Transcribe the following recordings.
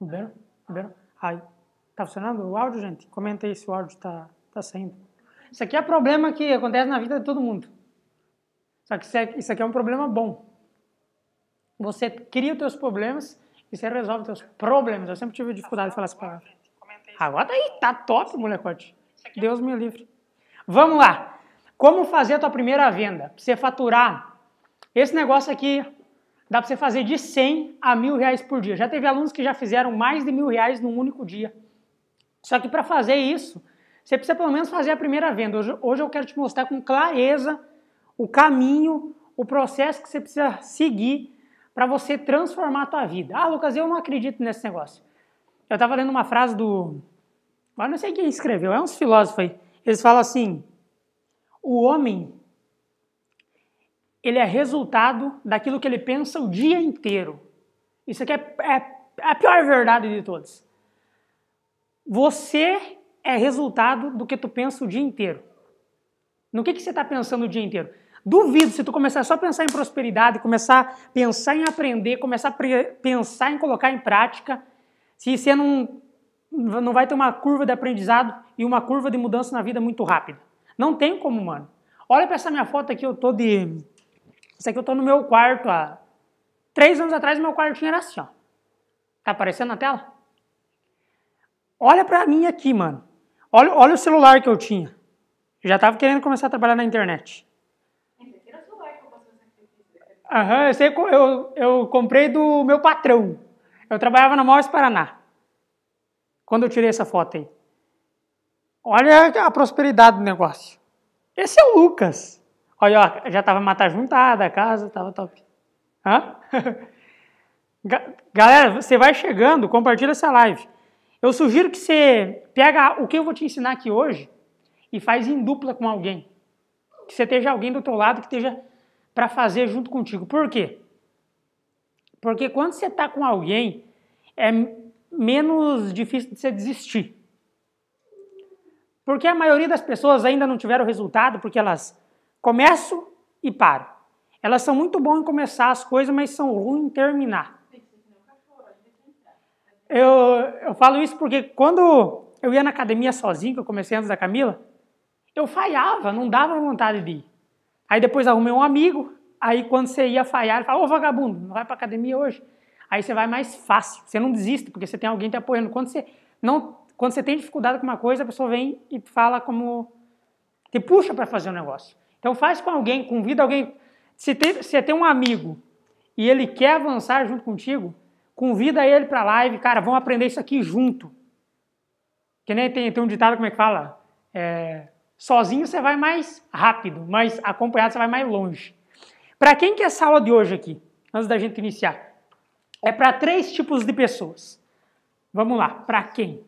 Ver? Ver? Ai, tá funcionando o áudio, gente? Comenta aí se o áudio tá, tá saindo. Isso aqui é problema que acontece na vida de todo mundo. Só que isso é, aqui é um problema bom. Você cria os teus problemas e você resolve os teus problemas. Eu sempre tive dificuldade de falar essa palavra. Agora ah, tá aí, tá top, é molecote. É Deus me livre. Vamos lá. Como fazer a tua primeira venda? Pra você faturar. Esse negócio aqui Dá para você fazer de 100 a mil reais por dia. Já teve alunos que já fizeram mais de mil reais num único dia. Só que para fazer isso, você precisa pelo menos fazer a primeira venda. Hoje, hoje eu quero te mostrar com clareza o caminho, o processo que você precisa seguir para você transformar a tua vida. Ah, Lucas, eu não acredito nesse negócio. Eu estava lendo uma frase do... Agora não sei quem escreveu, é uns filósofos aí. Eles falam assim, o homem ele é resultado daquilo que ele pensa o dia inteiro. Isso aqui é, é, é a pior verdade de todas. Você é resultado do que tu pensa o dia inteiro. No que, que você está pensando o dia inteiro? Duvido se tu começar só a pensar em prosperidade, começar a pensar em aprender, começar a pensar em colocar em prática, se você não, não vai ter uma curva de aprendizado e uma curva de mudança na vida muito rápida. Não tem como, mano. Olha para essa minha foto aqui, eu tô de isso aqui eu estou no meu quarto há três anos atrás, meu quartinho era assim, ó. Tá aparecendo na tela? Olha para mim aqui, mano. Olha, olha o celular que eu tinha. Eu já tava querendo começar a trabalhar na internet. Aham, eu, sei, eu, eu comprei do meu patrão. Eu trabalhava na Móveis Paraná. Quando eu tirei essa foto aí. Olha a prosperidade do negócio. Esse é o Lucas. Olha, ó, já estava mata juntada a casa, estava top. Hã? Galera, você vai chegando, compartilha essa live. Eu sugiro que você pega o que eu vou te ensinar aqui hoje e faz em dupla com alguém. Que você esteja alguém do teu lado que esteja para fazer junto contigo. Por quê? Porque quando você está com alguém, é menos difícil de você desistir. Porque a maioria das pessoas ainda não tiveram resultado porque elas Começo e paro. Elas são muito bom em começar as coisas, mas são ruins em terminar. Eu, eu falo isso porque quando eu ia na academia sozinho, que eu comecei antes da Camila, eu falhava, não dava vontade de ir. Aí depois arrumei um amigo, aí quando você ia falhar, ele fala, ô vagabundo, não vai pra academia hoje? Aí você vai mais fácil, você não desiste, porque você tem alguém te apoiando. Quando você, não, quando você tem dificuldade com uma coisa, a pessoa vem e fala como... te puxa para fazer o um negócio. Então faz com alguém, convida alguém. Se tem, se é tem um amigo e ele quer avançar junto contigo, convida ele para a live, cara, vamos aprender isso aqui junto. Que nem tem, tem um ditado, como é que fala? É, sozinho você vai mais rápido, mas acompanhado você vai mais longe. Para quem que é essa aula de hoje aqui, antes da gente iniciar? É para três tipos de pessoas. Vamos lá, para quem?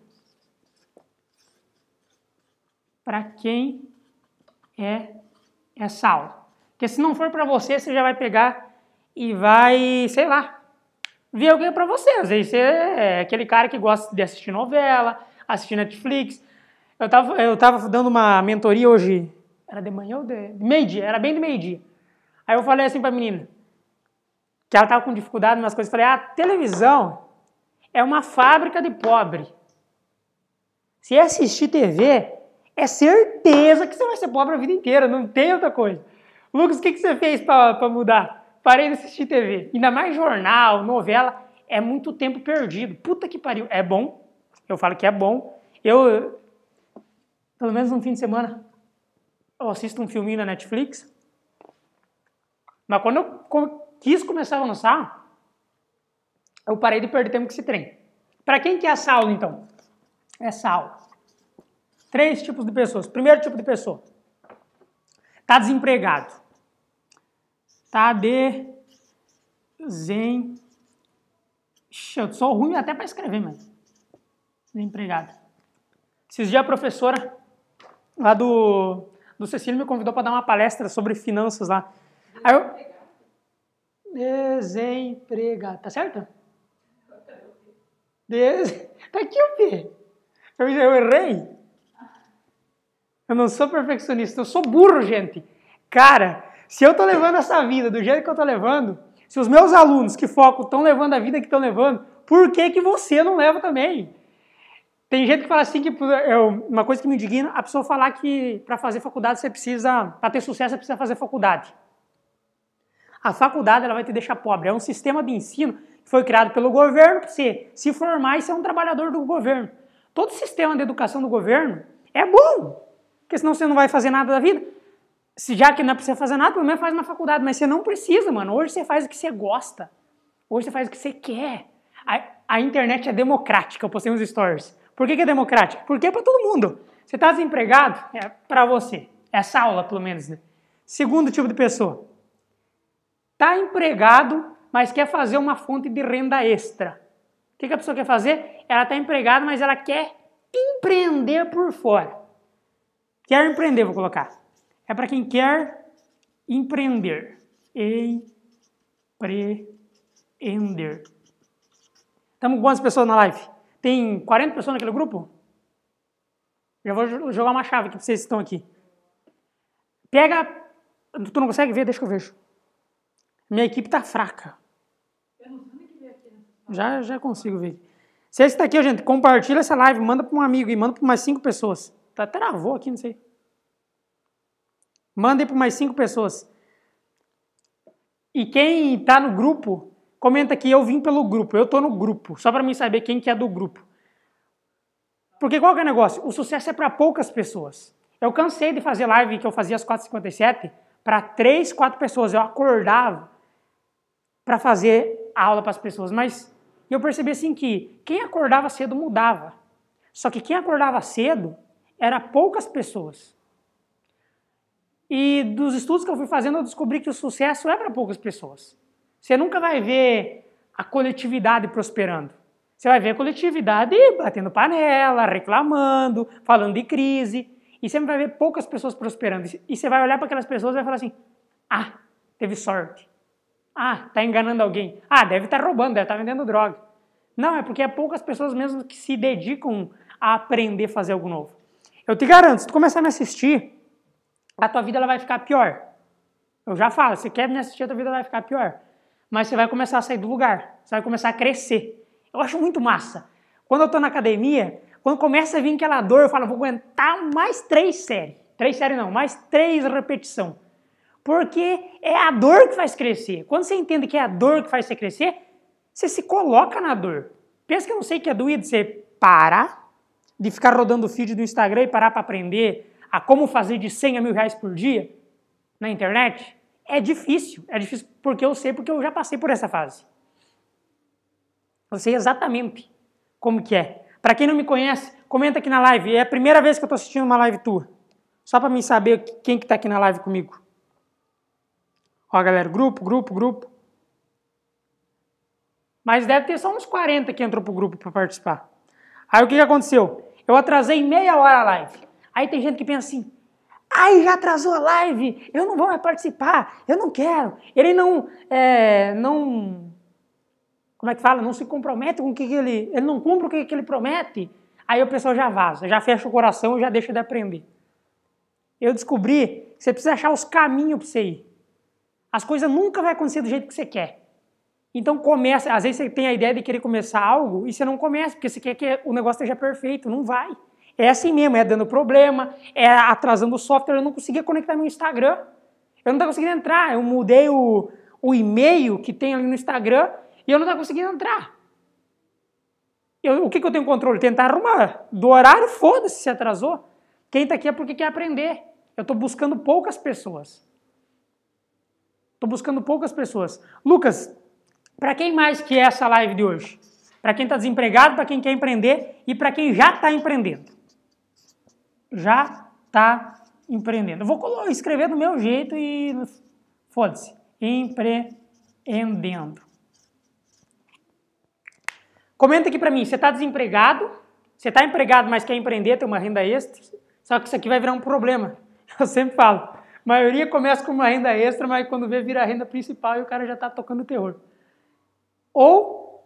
Para quem é essa é aula. Porque se não for para você, você já vai pegar e vai, sei lá, ver alguém para você. Às vezes você é aquele cara que gosta de assistir novela, assistir Netflix. Eu tava, eu tava dando uma mentoria hoje, era de manhã ou de... Meio-dia, era bem de meio-dia. Aí eu falei assim pra menina, que ela tava com dificuldade nas coisas, falei, ah, televisão é uma fábrica de pobre. Se assistir TV é certeza que você vai ser pobre a vida inteira, não tem outra coisa. Lucas, o que, que você fez para mudar? Parei de assistir TV. Ainda mais jornal, novela, é muito tempo perdido. Puta que pariu. É bom, eu falo que é bom. Eu, pelo menos no fim de semana, eu assisto um filminho na Netflix. Mas quando eu quis começar a lançar, eu parei de perder tempo com esse trem. Para quem que é essa aula, então? essa é aula. Três tipos de pessoas. Primeiro tipo de pessoa. Está desempregado. Está zen Eu sou ruim até para escrever, mas. Desempregado. Esses dias a professora lá do, do Cecílio me convidou para dar uma palestra sobre finanças lá. Aí eu. Desempregado. Tá certo? Des... Tá aqui o quê? Eu, eu errei. Eu não sou perfeccionista, eu sou burro, gente. Cara, se eu tô levando essa vida do jeito que eu tô levando, se os meus alunos que focam estão levando a vida que estão levando, por que, que você não leva também? Tem gente que fala assim que é uma coisa que me indigna, a pessoa falar que para fazer faculdade você precisa, para ter sucesso você precisa fazer faculdade. A faculdade ela vai te deixar pobre. É um sistema de ensino que foi criado pelo governo para você se formar e ser um trabalhador do governo. Todo o sistema de educação do governo é bom porque senão você não vai fazer nada da vida. Se já que não é precisa fazer nada, pelo menos faz na faculdade, mas você não precisa, mano. Hoje você faz o que você gosta. Hoje você faz o que você quer. A, a internet é democrática, eu postei uns stories. Por que, que é democrática? Porque é para todo mundo. Você está desempregado, é para você. É essa aula, pelo menos, né? Segundo tipo de pessoa. Está empregado, mas quer fazer uma fonte de renda extra. O que, que a pessoa quer fazer? Ela está empregada, mas ela quer empreender por fora. Quer empreender, vou colocar. É para quem quer empreender. Empreender. Estamos com quantas pessoas na live? Tem 40 pessoas naquele grupo? Já vou jogar uma chave aqui para vocês que estão aqui. Pega. Tu não consegue ver? Deixa que eu vejo. Minha equipe tá fraca. Já, já consigo ver. Se esse está aqui, gente, compartilha essa live, manda para um amigo e manda para umas cinco pessoas. Tá, travou aqui, não sei. Mandem para mais cinco pessoas. E quem está no grupo, comenta aqui, eu vim pelo grupo, eu estou no grupo, só para mim saber quem que é do grupo. Porque qual que é o negócio? O sucesso é para poucas pessoas. Eu cansei de fazer live que eu fazia às 4h57 para três quatro pessoas. Eu acordava para fazer aula para as pessoas, mas eu percebi assim que quem acordava cedo mudava. Só que quem acordava cedo era poucas pessoas. E dos estudos que eu fui fazendo, eu descobri que o sucesso é para poucas pessoas. Você nunca vai ver a coletividade prosperando. Você vai ver a coletividade batendo panela, reclamando, falando de crise. E você vai ver poucas pessoas prosperando. E você vai olhar para aquelas pessoas e vai falar assim: ah, teve sorte. Ah, tá enganando alguém. Ah, deve estar tá roubando, deve estar tá vendendo droga. Não, é porque é poucas pessoas mesmo que se dedicam a aprender a fazer algo novo. Eu te garanto, se tu começar a me assistir, a tua vida ela vai ficar pior. Eu já falo, se quer me assistir, a tua vida vai ficar pior. Mas você vai começar a sair do lugar, você vai começar a crescer. Eu acho muito massa. Quando eu tô na academia, quando começa a vir aquela dor, eu falo, vou aguentar mais três séries. Três séries não, mais três repetição. Porque é a dor que faz crescer. Quando você entende que é a dor que faz você crescer, você se coloca na dor. Pensa que eu não sei que é doído você parar, de ficar rodando o feed do Instagram e parar para aprender a como fazer de 100 a mil reais por dia na internet, é difícil. É difícil porque eu sei, porque eu já passei por essa fase. Eu sei exatamente como que é. Para quem não me conhece, comenta aqui na live. É a primeira vez que eu estou assistindo uma live tua. Só para mim saber quem que está aqui na live comigo. Ó, galera, grupo, grupo, grupo. Mas deve ter só uns 40 que entrou pro grupo para participar. Aí o que, que aconteceu? Eu atrasei meia hora a live. Aí tem gente que pensa assim: aí já atrasou a live, eu não vou mais participar, eu não quero. Ele não. É, não como é que fala? Não se compromete com o que, ele. Ele não cumpre o que, que ele promete. Aí o pessoal já vaza, já fecha o coração e já deixa de aprender. Eu descobri que você precisa achar os caminhos para você ir. As coisas nunca vão acontecer do jeito que você quer. Então começa, às vezes você tem a ideia de querer começar algo e você não começa, porque você quer que o negócio esteja perfeito, não vai. É assim mesmo, é dando problema, é atrasando o software, eu não conseguia conectar meu Instagram. Eu não estava conseguindo entrar, eu mudei o, o e-mail que tem ali no Instagram e eu não estava conseguindo entrar. Eu, o que, que eu tenho controle? Tentar arrumar. Do horário, foda-se se atrasou. Quem está aqui é porque quer aprender. Eu estou buscando poucas pessoas. Estou buscando poucas pessoas. Lucas, para quem mais que é essa live de hoje? Para quem está desempregado, para quem quer empreender e para quem já está empreendendo. Já está empreendendo. Eu vou escrever do meu jeito e foda-se. Empreendendo. Comenta aqui para mim, você está desempregado? Você está empregado, mas quer empreender, tem uma renda extra? Só que isso aqui vai virar um problema. Eu sempre falo. A maioria começa com uma renda extra, mas quando vê, vira a renda principal e o cara já está tocando terror. Ou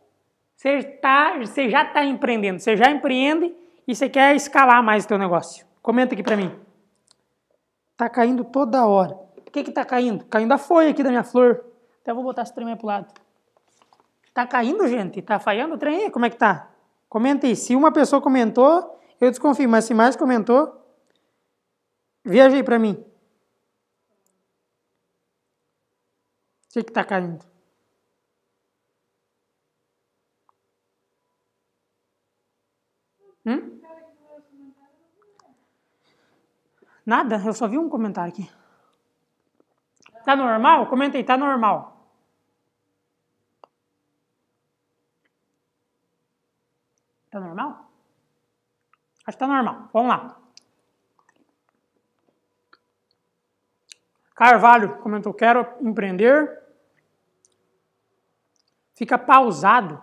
você, tá, você já está empreendendo, você já empreende e você quer escalar mais o teu negócio. Comenta aqui para mim. Tá caindo toda hora. O que que tá caindo? Caindo a folha aqui da minha flor. Até vou botar esse trem aí pro lado. Tá caindo, gente? Tá falhando o trem aí? Como é que tá? Comenta aí. Se uma pessoa comentou, eu desconfio. Mas se mais comentou, viaja aí pra mim. O que que tá caindo? Hum? Nada, eu só vi um comentário aqui. Tá normal? Comentei, tá normal. Tá normal? Acho que tá normal. Vamos lá. Carvalho comentou: quero empreender. Fica pausado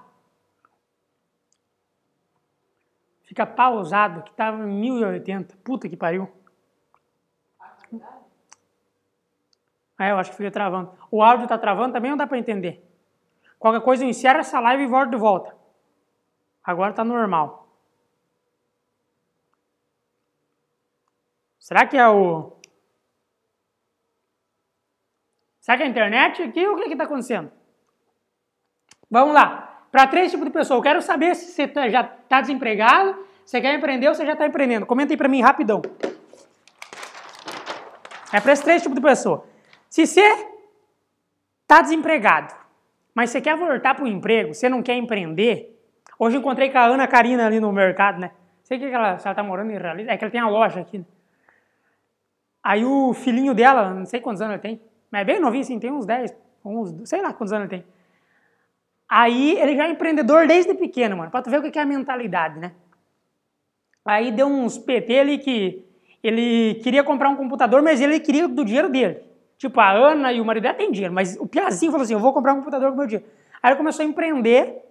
fica pausado, que estava em 1080. Puta que pariu. É, eu acho que fica travando. O áudio está travando, também não dá para entender. Qualquer coisa, eu encerro essa live e volto de volta. Agora está normal. Será que é o... Será que é a internet aqui ou o que está acontecendo? Vamos lá para três tipos de pessoa. Eu quero saber se você tá, já está desempregado, você quer empreender ou você já está empreendendo. Comenta aí para mim rapidão. É para esses três tipos de pessoa. Se você está desempregado, mas você quer voltar para o emprego, você não quer empreender. Hoje encontrei com a Ana Karina ali no mercado, né? Sei que ela, se ela tá morando em realidade. é que ela tem a loja aqui. Né? Aí o filhinho dela, não sei quantos anos ele tem, mas é bem novinho assim, tem uns 10, uns, sei lá quantos anos ele tem. Aí ele já é empreendedor desde pequeno, mano, pra tu ver o que é a mentalidade, né? Aí deu uns PT ali que ele queria comprar um computador, mas ele queria do dinheiro dele. Tipo, a Ana e o marido dela têm dinheiro, mas o Piazinho falou assim: eu vou comprar um computador com meu dinheiro. Aí ele começou a empreender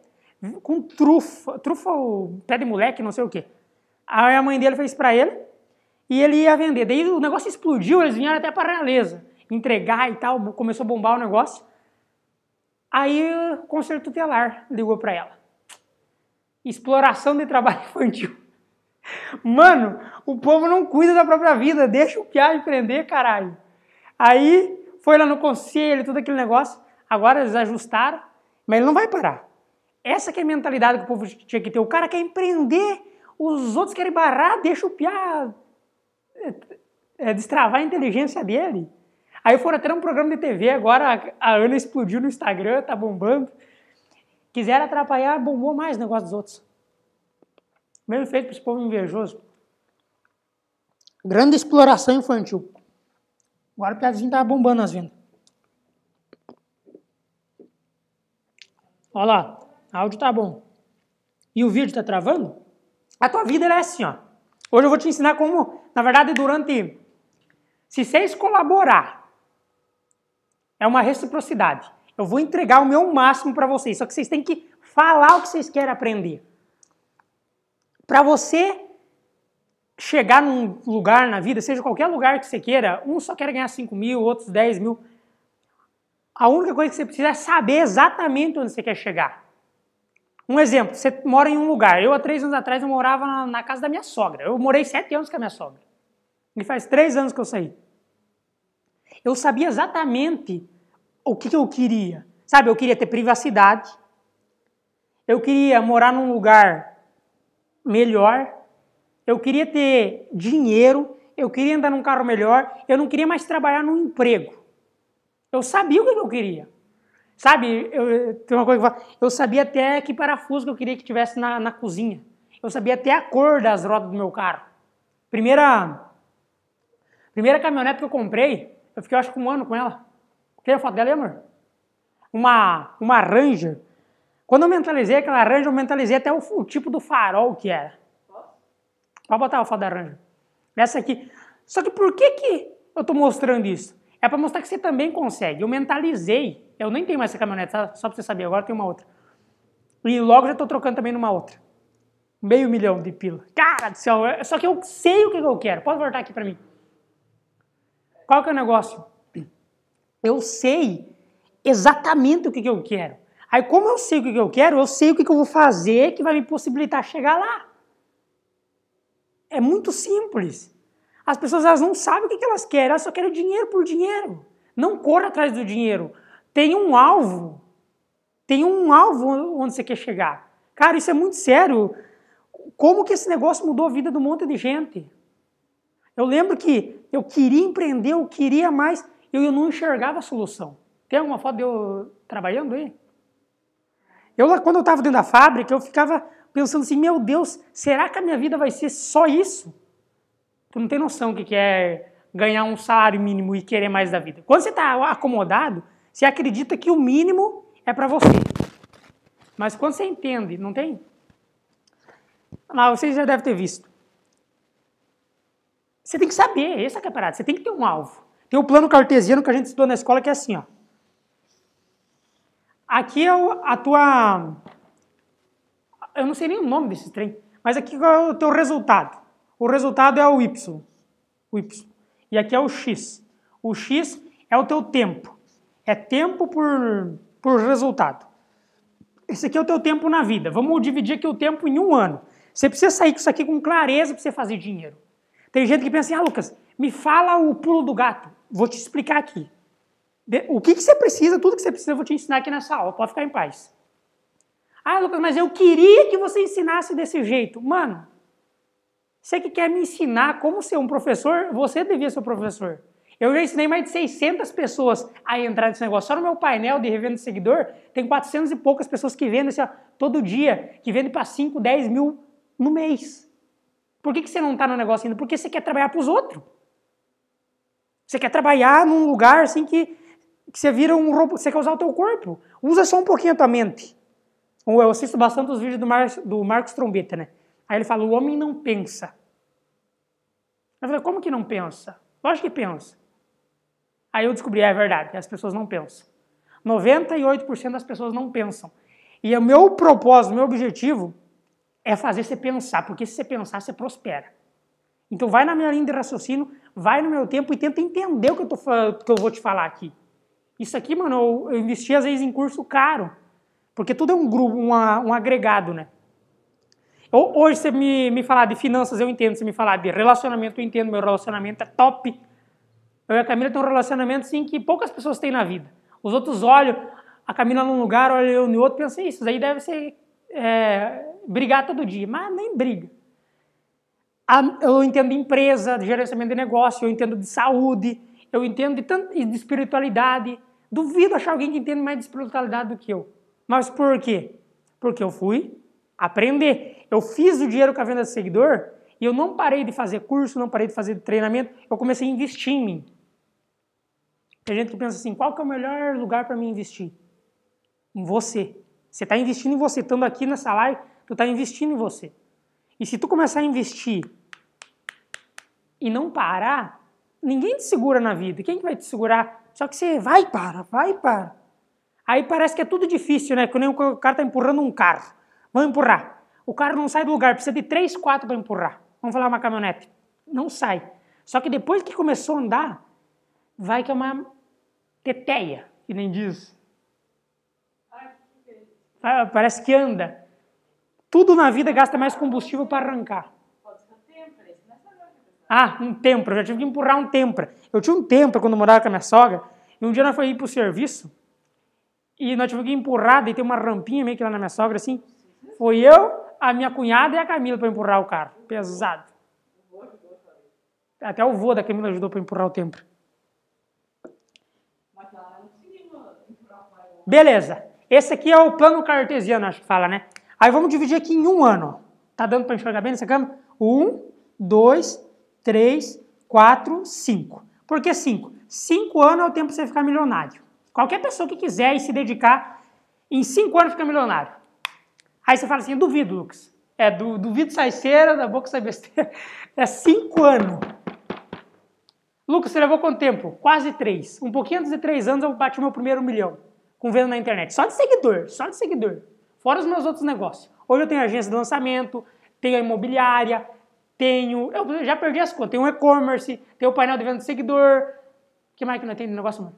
com trufa, trufa ou pé de moleque, não sei o quê. Aí a mãe dele fez para ele e ele ia vender. Daí o negócio explodiu, eles vieram até para a realeza entregar e tal, começou a bombar o negócio. Aí o conselho tutelar ligou para ela. Exploração de trabalho infantil. Mano, o povo não cuida da própria vida, deixa o piá empreender, caralho. Aí foi lá no conselho, tudo aquele negócio. Agora eles ajustaram, mas ele não vai parar. Essa é a mentalidade que o povo tinha que ter. O cara quer empreender, os outros querem barrar, deixa o piá é, destravar a inteligência dele. Aí foram até num programa de TV agora, a Ana explodiu no Instagram, tá bombando. Quiseram atrapalhar, bombou mais o negócio dos outros. Mesmo feito para esse povo invejoso. Grande exploração infantil. Agora o piadinho tá bombando as vendas. Olha lá, áudio tá bom. E o vídeo tá travando? A tua vida é assim, ó. Hoje eu vou te ensinar como, na verdade, durante. Se vocês colaborar é uma reciprocidade. Eu vou entregar o meu máximo para vocês, só que vocês têm que falar o que vocês querem aprender. Para você chegar num lugar na vida, seja qualquer lugar que você queira, um só quer ganhar 5 mil, outros 10 mil. A única coisa que você precisa é saber exatamente onde você quer chegar. Um exemplo, você mora em um lugar. Eu, há três anos atrás, eu morava na, casa da minha sogra. Eu morei sete anos com a minha sogra. E faz três anos que eu saí. Eu sabia exatamente o que, eu queria. Sabe, eu queria ter privacidade, eu queria morar num lugar melhor, eu queria ter dinheiro, eu queria andar num carro melhor, eu não queria mais trabalhar num emprego. Eu sabia o que eu queria. Sabe, eu, tem uma coisa que eu, falo, eu sabia até que parafuso que eu queria que tivesse na, na cozinha. Eu sabia até a cor das rodas do meu carro. Primeira, primeira caminhonete que eu comprei, eu fiquei, acho que um ano com ela. Quem é a foto dela, amor? Uma, uma Ranger. Quando eu mentalizei aquela Ranger, eu mentalizei até o, o tipo do farol que era. Pode botar a foto da Ranger. Essa aqui. Só que por que, que eu estou mostrando isso? É para mostrar que você também consegue. Eu mentalizei. Eu nem tenho mais essa caminhonete, tá? só para você saber. Agora tem uma outra. E logo já estou trocando também numa outra. Meio milhão de pila. Cara do céu, é, só que eu sei o que eu quero. Pode voltar aqui para mim. Qual que é o negócio? Eu sei exatamente o que, que eu quero. Aí, como eu sei o que, que eu quero, eu sei o que, que eu vou fazer que vai me possibilitar chegar lá. É muito simples. As pessoas elas não sabem o que, que elas querem, elas só querem dinheiro por dinheiro. Não corra atrás do dinheiro. Tem um alvo. Tem um alvo onde você quer chegar. Cara, isso é muito sério. Como que esse negócio mudou a vida de um monte de gente? Eu lembro que eu queria empreender, eu queria mais, eu, não enxergava a solução. Tem alguma foto de eu trabalhando aí? Eu, quando eu estava dentro da fábrica, eu ficava pensando assim, meu Deus, será que a minha vida vai ser só isso? Tu não tem noção o que é ganhar um salário mínimo e querer mais da vida. Quando você está acomodado, você acredita que o mínimo é para você. Mas quando você entende, não tem? Ah, vocês já devem ter visto. Você tem que saber, essa é é parado. você tem que ter um alvo. Tem o plano cartesiano que a gente estudou na escola que é assim, ó. Aqui é a tua... Eu não sei nem o nome desse trem, mas aqui é o teu resultado. O resultado é o y, o y. E aqui é o x. O x é o teu tempo. É tempo por, por resultado. Esse aqui é o teu tempo na vida. Vamos dividir aqui o tempo em um ano. Você precisa sair com isso aqui com clareza para você fazer dinheiro. Tem gente que pensa assim, ah, Lucas, me fala o pulo do gato. Vou te explicar aqui. O que, que você precisa, tudo que você precisa, eu vou te ensinar aqui nessa aula. Pode ficar em paz. Ah, Lucas, mas eu queria que você ensinasse desse jeito. Mano, você que quer me ensinar como ser um professor, você devia ser um professor. Eu já ensinei mais de 600 pessoas a entrar nesse negócio. Só no meu painel de revenda de seguidor, tem 400 e poucas pessoas que vendem assim, ó, todo dia, que vendem para 5, 10 mil no mês. Por que, que você não está no negócio ainda? Porque você quer trabalhar para os outros. Você quer trabalhar num lugar assim que, que você vira um robô, você quer usar o teu corpo. Usa só um pouquinho a tua mente. Eu assisto bastante os vídeos do, Mar, do Marcos Trombeta, né? Aí ele fala, o homem não pensa. Eu falei, como que não pensa? Lógico que pensa. Aí eu descobri, ah, é verdade, as pessoas não pensam. 98% das pessoas não pensam. E o meu propósito, o meu objetivo é fazer você pensar, porque se você pensar, você prospera. Então vai na minha linha de raciocínio, vai no meu tempo e tenta entender o que eu, tô, que eu vou te falar aqui. Isso aqui, mano, eu, eu investi às vezes em curso caro, porque tudo é um grupo, uma, um agregado, né? Eu, hoje você me, me falar de finanças, eu entendo. Você me falar de relacionamento, eu entendo. Meu relacionamento é top. Eu e a Camila tem um relacionamento sim que poucas pessoas têm na vida. Os outros olham, a Camila num lugar, olha eu no outro, pensa isso Aí deve ser é, brigar todo dia, mas nem briga. Eu entendo de empresa, de gerenciamento de negócio, eu entendo de saúde, eu entendo de, tanto, de espiritualidade. Duvido achar alguém que entenda mais de espiritualidade do que eu. Mas por quê? Porque eu fui aprender. Eu fiz o dinheiro com a venda de seguidor e eu não parei de fazer curso, não parei de fazer treinamento. Eu comecei a investir em mim. Tem gente que pensa assim: qual que é o melhor lugar para mim investir? Em você. Você está investindo em você. Estando aqui nessa live, tu está investindo em você. E se tu começar a investir e não parar, ninguém te segura na vida. Quem que vai te segurar? Só que você vai para, vai para. Aí parece que é tudo difícil, né? Que nem o cara está empurrando um carro. Vamos empurrar. O carro não sai do lugar, precisa de três, quatro para empurrar. Vamos falar uma caminhonete. Não sai. Só que depois que começou a andar, vai que é uma teteia, que nem diz ah, parece que anda. Tudo na vida gasta mais combustível para arrancar. É ah, um tempra. Eu já tive que empurrar um tempra. Eu tinha um tempra quando morava com a minha sogra. E um dia nós fomos ir para o serviço. E nós tivemos que empurrar. Daí tem uma rampinha meio que lá na minha sogra, assim. Foi eu, a minha cunhada e a Camila para empurrar o carro. Pesado. Até o vô da Camila ajudou para empurrar o tempra. Beleza. Esse aqui é o plano cartesiano, acho que fala, né? Aí vamos dividir aqui em um ano. Tá dando para enxergar bem nessa câmera? Um, dois, três, quatro, cinco. Por que cinco? Cinco anos é o tempo para você ficar milionário. Qualquer pessoa que quiser e se dedicar, em cinco anos fica milionário. Aí você fala assim, duvido, Lucas. É, du, duvido sai cera, da boca sai besteira. É cinco anos. Lucas, você levou quanto tempo? Quase três. Um pouquinho antes de três anos eu bati o meu primeiro milhão com venda na internet. Só de seguidor, só de seguidor. Fora os meus outros negócios. Hoje eu tenho agência de lançamento, tenho a imobiliária, tenho. Eu já perdi as contas. Tenho e-commerce, tenho o painel de venda de seguidor. que mais que não tem de negócio, mano?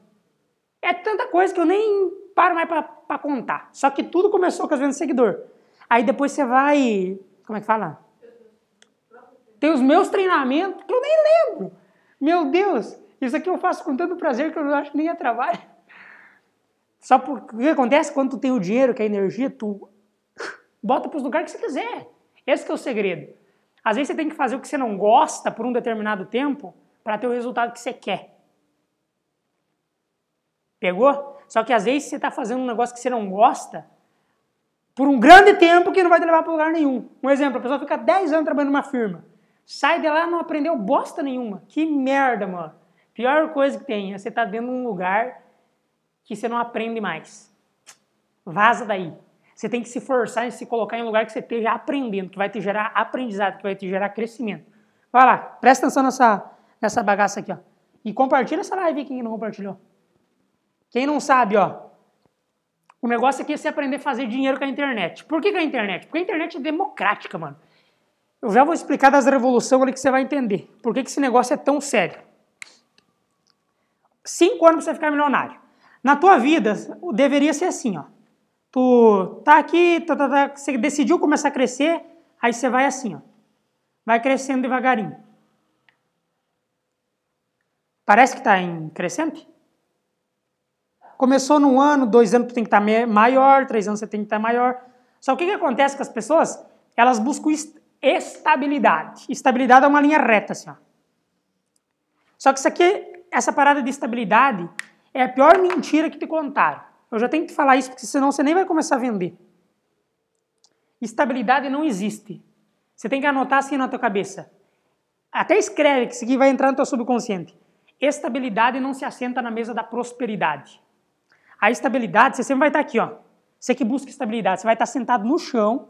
É tanta coisa que eu nem paro mais para contar. Só que tudo começou com as vendas de seguidor. Aí depois você vai. Como é que fala? Tem os meus treinamentos que eu nem lembro. Meu Deus, isso aqui eu faço com tanto prazer que eu acho que nem é trabalho. Só porque o que acontece quando tu tem o dinheiro, que é a energia, tu bota para os lugares que você quiser. Esse é o segredo. Às vezes você tem que fazer o que você não gosta por um determinado tempo para ter o resultado que você quer. Pegou? Só que às vezes você está fazendo um negócio que você não gosta por um grande tempo que não vai te levar para lugar nenhum. Um exemplo, a pessoa fica 10 anos trabalhando numa firma. Sai de lá não aprendeu bosta nenhuma. Que merda, mano. Pior coisa que tem é você estar tá dentro de um lugar que você não aprende mais. Vaza daí. Você tem que se forçar em se colocar em um lugar que você esteja aprendendo, que vai te gerar aprendizado, que vai te gerar crescimento. Vai lá, presta atenção nessa, nessa bagaça aqui, ó. E compartilha essa live quem não compartilhou. Quem não sabe, ó. O negócio aqui é você aprender a fazer dinheiro com a internet. Por que com a internet? Porque a internet é democrática, mano. Eu já vou explicar das revoluções ali que você vai entender. Por que, que esse negócio é tão sério. Cinco anos pra você ficar milionário. Na tua vida, deveria ser assim, ó. Tu tá aqui, tá, tá, tá, você decidiu começar a crescer, aí você vai assim, ó. Vai crescendo devagarinho. Parece que está em crescente? Começou num ano, dois anos tu tem que estar tá maior, três anos você tem que estar tá maior. Só que o que acontece com as pessoas? Elas buscam estabilidade. Estabilidade é uma linha reta, assim, ó. Só que isso aqui, essa parada de estabilidade, é a pior mentira que te contaram. Eu já tenho que te falar isso, porque senão você nem vai começar a vender. Estabilidade não existe. Você tem que anotar assim na tua cabeça. Até escreve, que isso aqui vai entrar no teu subconsciente. Estabilidade não se assenta na mesa da prosperidade. A estabilidade, você sempre vai estar aqui, ó. Você que busca estabilidade, você vai estar sentado no chão,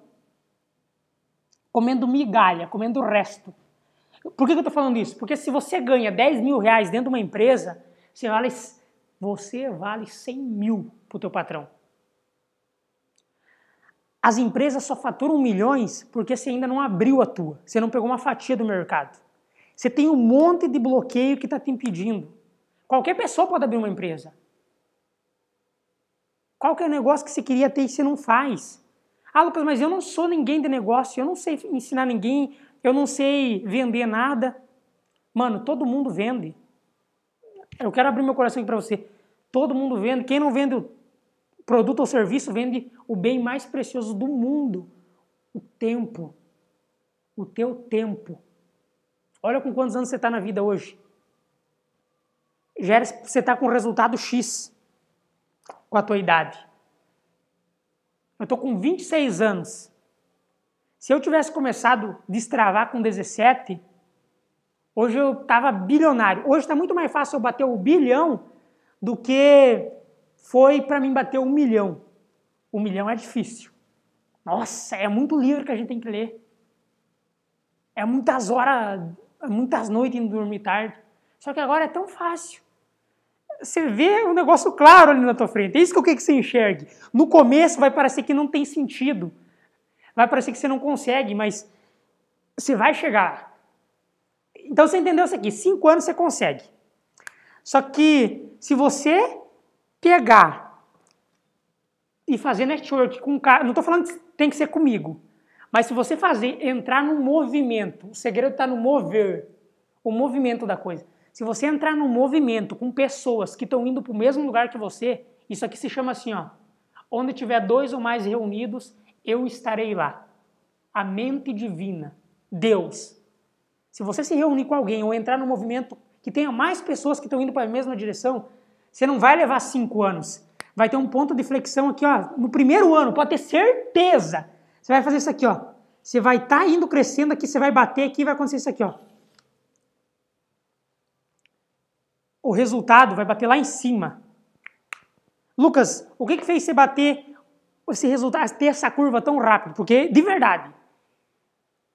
comendo migalha, comendo o resto. Por que, que eu estou falando isso? Porque se você ganha 10 mil reais dentro de uma empresa, você fala, você vale 100 mil para o teu patrão. As empresas só faturam milhões porque você ainda não abriu a tua, você não pegou uma fatia do mercado. Você tem um monte de bloqueio que está te impedindo. Qualquer pessoa pode abrir uma empresa. Qual que é o negócio que você queria ter e você não faz? Ah, Lucas, mas eu não sou ninguém de negócio, eu não sei ensinar ninguém, eu não sei vender nada. Mano, todo mundo vende. Eu quero abrir meu coração aqui para você. Todo mundo vende. Quem não vende o produto ou serviço vende o bem mais precioso do mundo: o tempo. O teu tempo. Olha com quantos anos você está na vida hoje. Já você está com resultado X com a tua idade. Eu estou com 26 anos. Se eu tivesse começado a destravar com 17, hoje eu estava bilionário. Hoje está muito mais fácil eu bater o bilhão do que foi para mim bater um milhão. Um milhão é difícil. Nossa, é muito livro que a gente tem que ler. É muitas horas, muitas noites indo dormir tarde. Só que agora é tão fácil. Você vê um negócio claro ali na tua frente. É isso que eu quero que você enxergue. No começo vai parecer que não tem sentido. Vai parecer que você não consegue, mas você vai chegar. Então você entendeu isso aqui. Cinco anos você consegue. Só que se você pegar e fazer network com um cara, não estou falando que tem que ser comigo, mas se você fazer entrar no movimento, o segredo está no mover, o movimento da coisa. Se você entrar no movimento com pessoas que estão indo para o mesmo lugar que você, isso aqui se chama assim, ó. Onde tiver dois ou mais reunidos, eu estarei lá. A mente divina, Deus. Se você se reunir com alguém ou entrar no movimento que tenha mais pessoas que estão indo para a mesma direção, você não vai levar cinco anos. Vai ter um ponto de flexão aqui, ó, no primeiro ano, pode ter certeza. Você vai fazer isso aqui, ó. Você vai estar tá indo crescendo aqui, você vai bater aqui, vai acontecer isso aqui, ó. O resultado vai bater lá em cima. Lucas, o que, que fez você bater esse resultado, ter essa curva tão rápido? Porque, de verdade,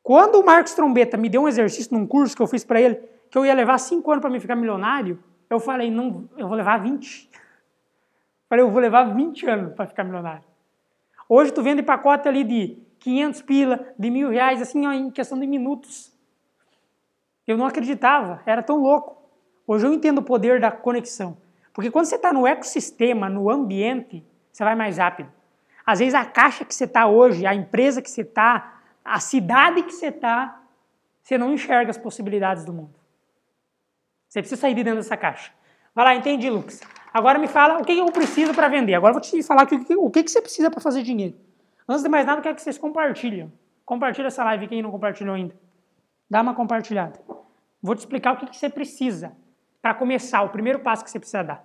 quando o Marcos Trombeta me deu um exercício num curso que eu fiz para ele, que eu ia levar 5 anos para me ficar milionário, eu falei, não, eu vou levar 20. Falei, eu vou levar 20 anos para ficar milionário. Hoje tu vende pacote ali de 500 pila, de mil reais, assim, ó, em questão de minutos. Eu não acreditava, era tão louco. Hoje eu entendo o poder da conexão. Porque quando você está no ecossistema, no ambiente, você vai mais rápido. Às vezes a caixa que você está hoje, a empresa que você está, a cidade que você está, você não enxerga as possibilidades do mundo. Você precisa sair de dentro dessa caixa. Vai lá, entendi, Lucas. Agora me fala o que eu preciso para vender. Agora eu vou te falar o que, o que você precisa para fazer dinheiro. Antes de mais nada, eu quero que vocês compartilhem. Compartilha essa live, quem não compartilhou ainda. Dá uma compartilhada. Vou te explicar o que, que você precisa para começar, o primeiro passo que você precisa dar.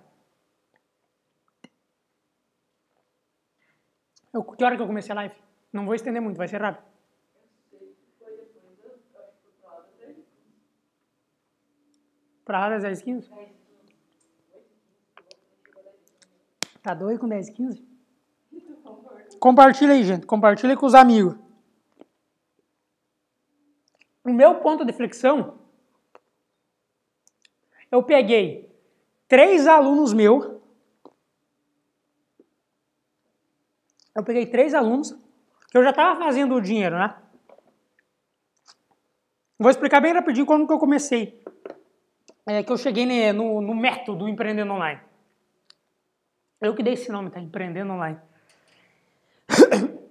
Eu, que hora que eu comecei a live? Não vou estender muito, vai ser rápido. Para das 10, 15? Tá doido com 10, 15? Compartilha aí, gente. Compartilha com os amigos. O meu ponto de flexão, eu peguei três alunos meus. Eu peguei três alunos que eu já estava fazendo o dinheiro, né? Vou explicar bem rapidinho como que eu comecei é, que eu cheguei ne, no, no método empreendendo online. Eu que dei esse nome, tá? Empreendendo online.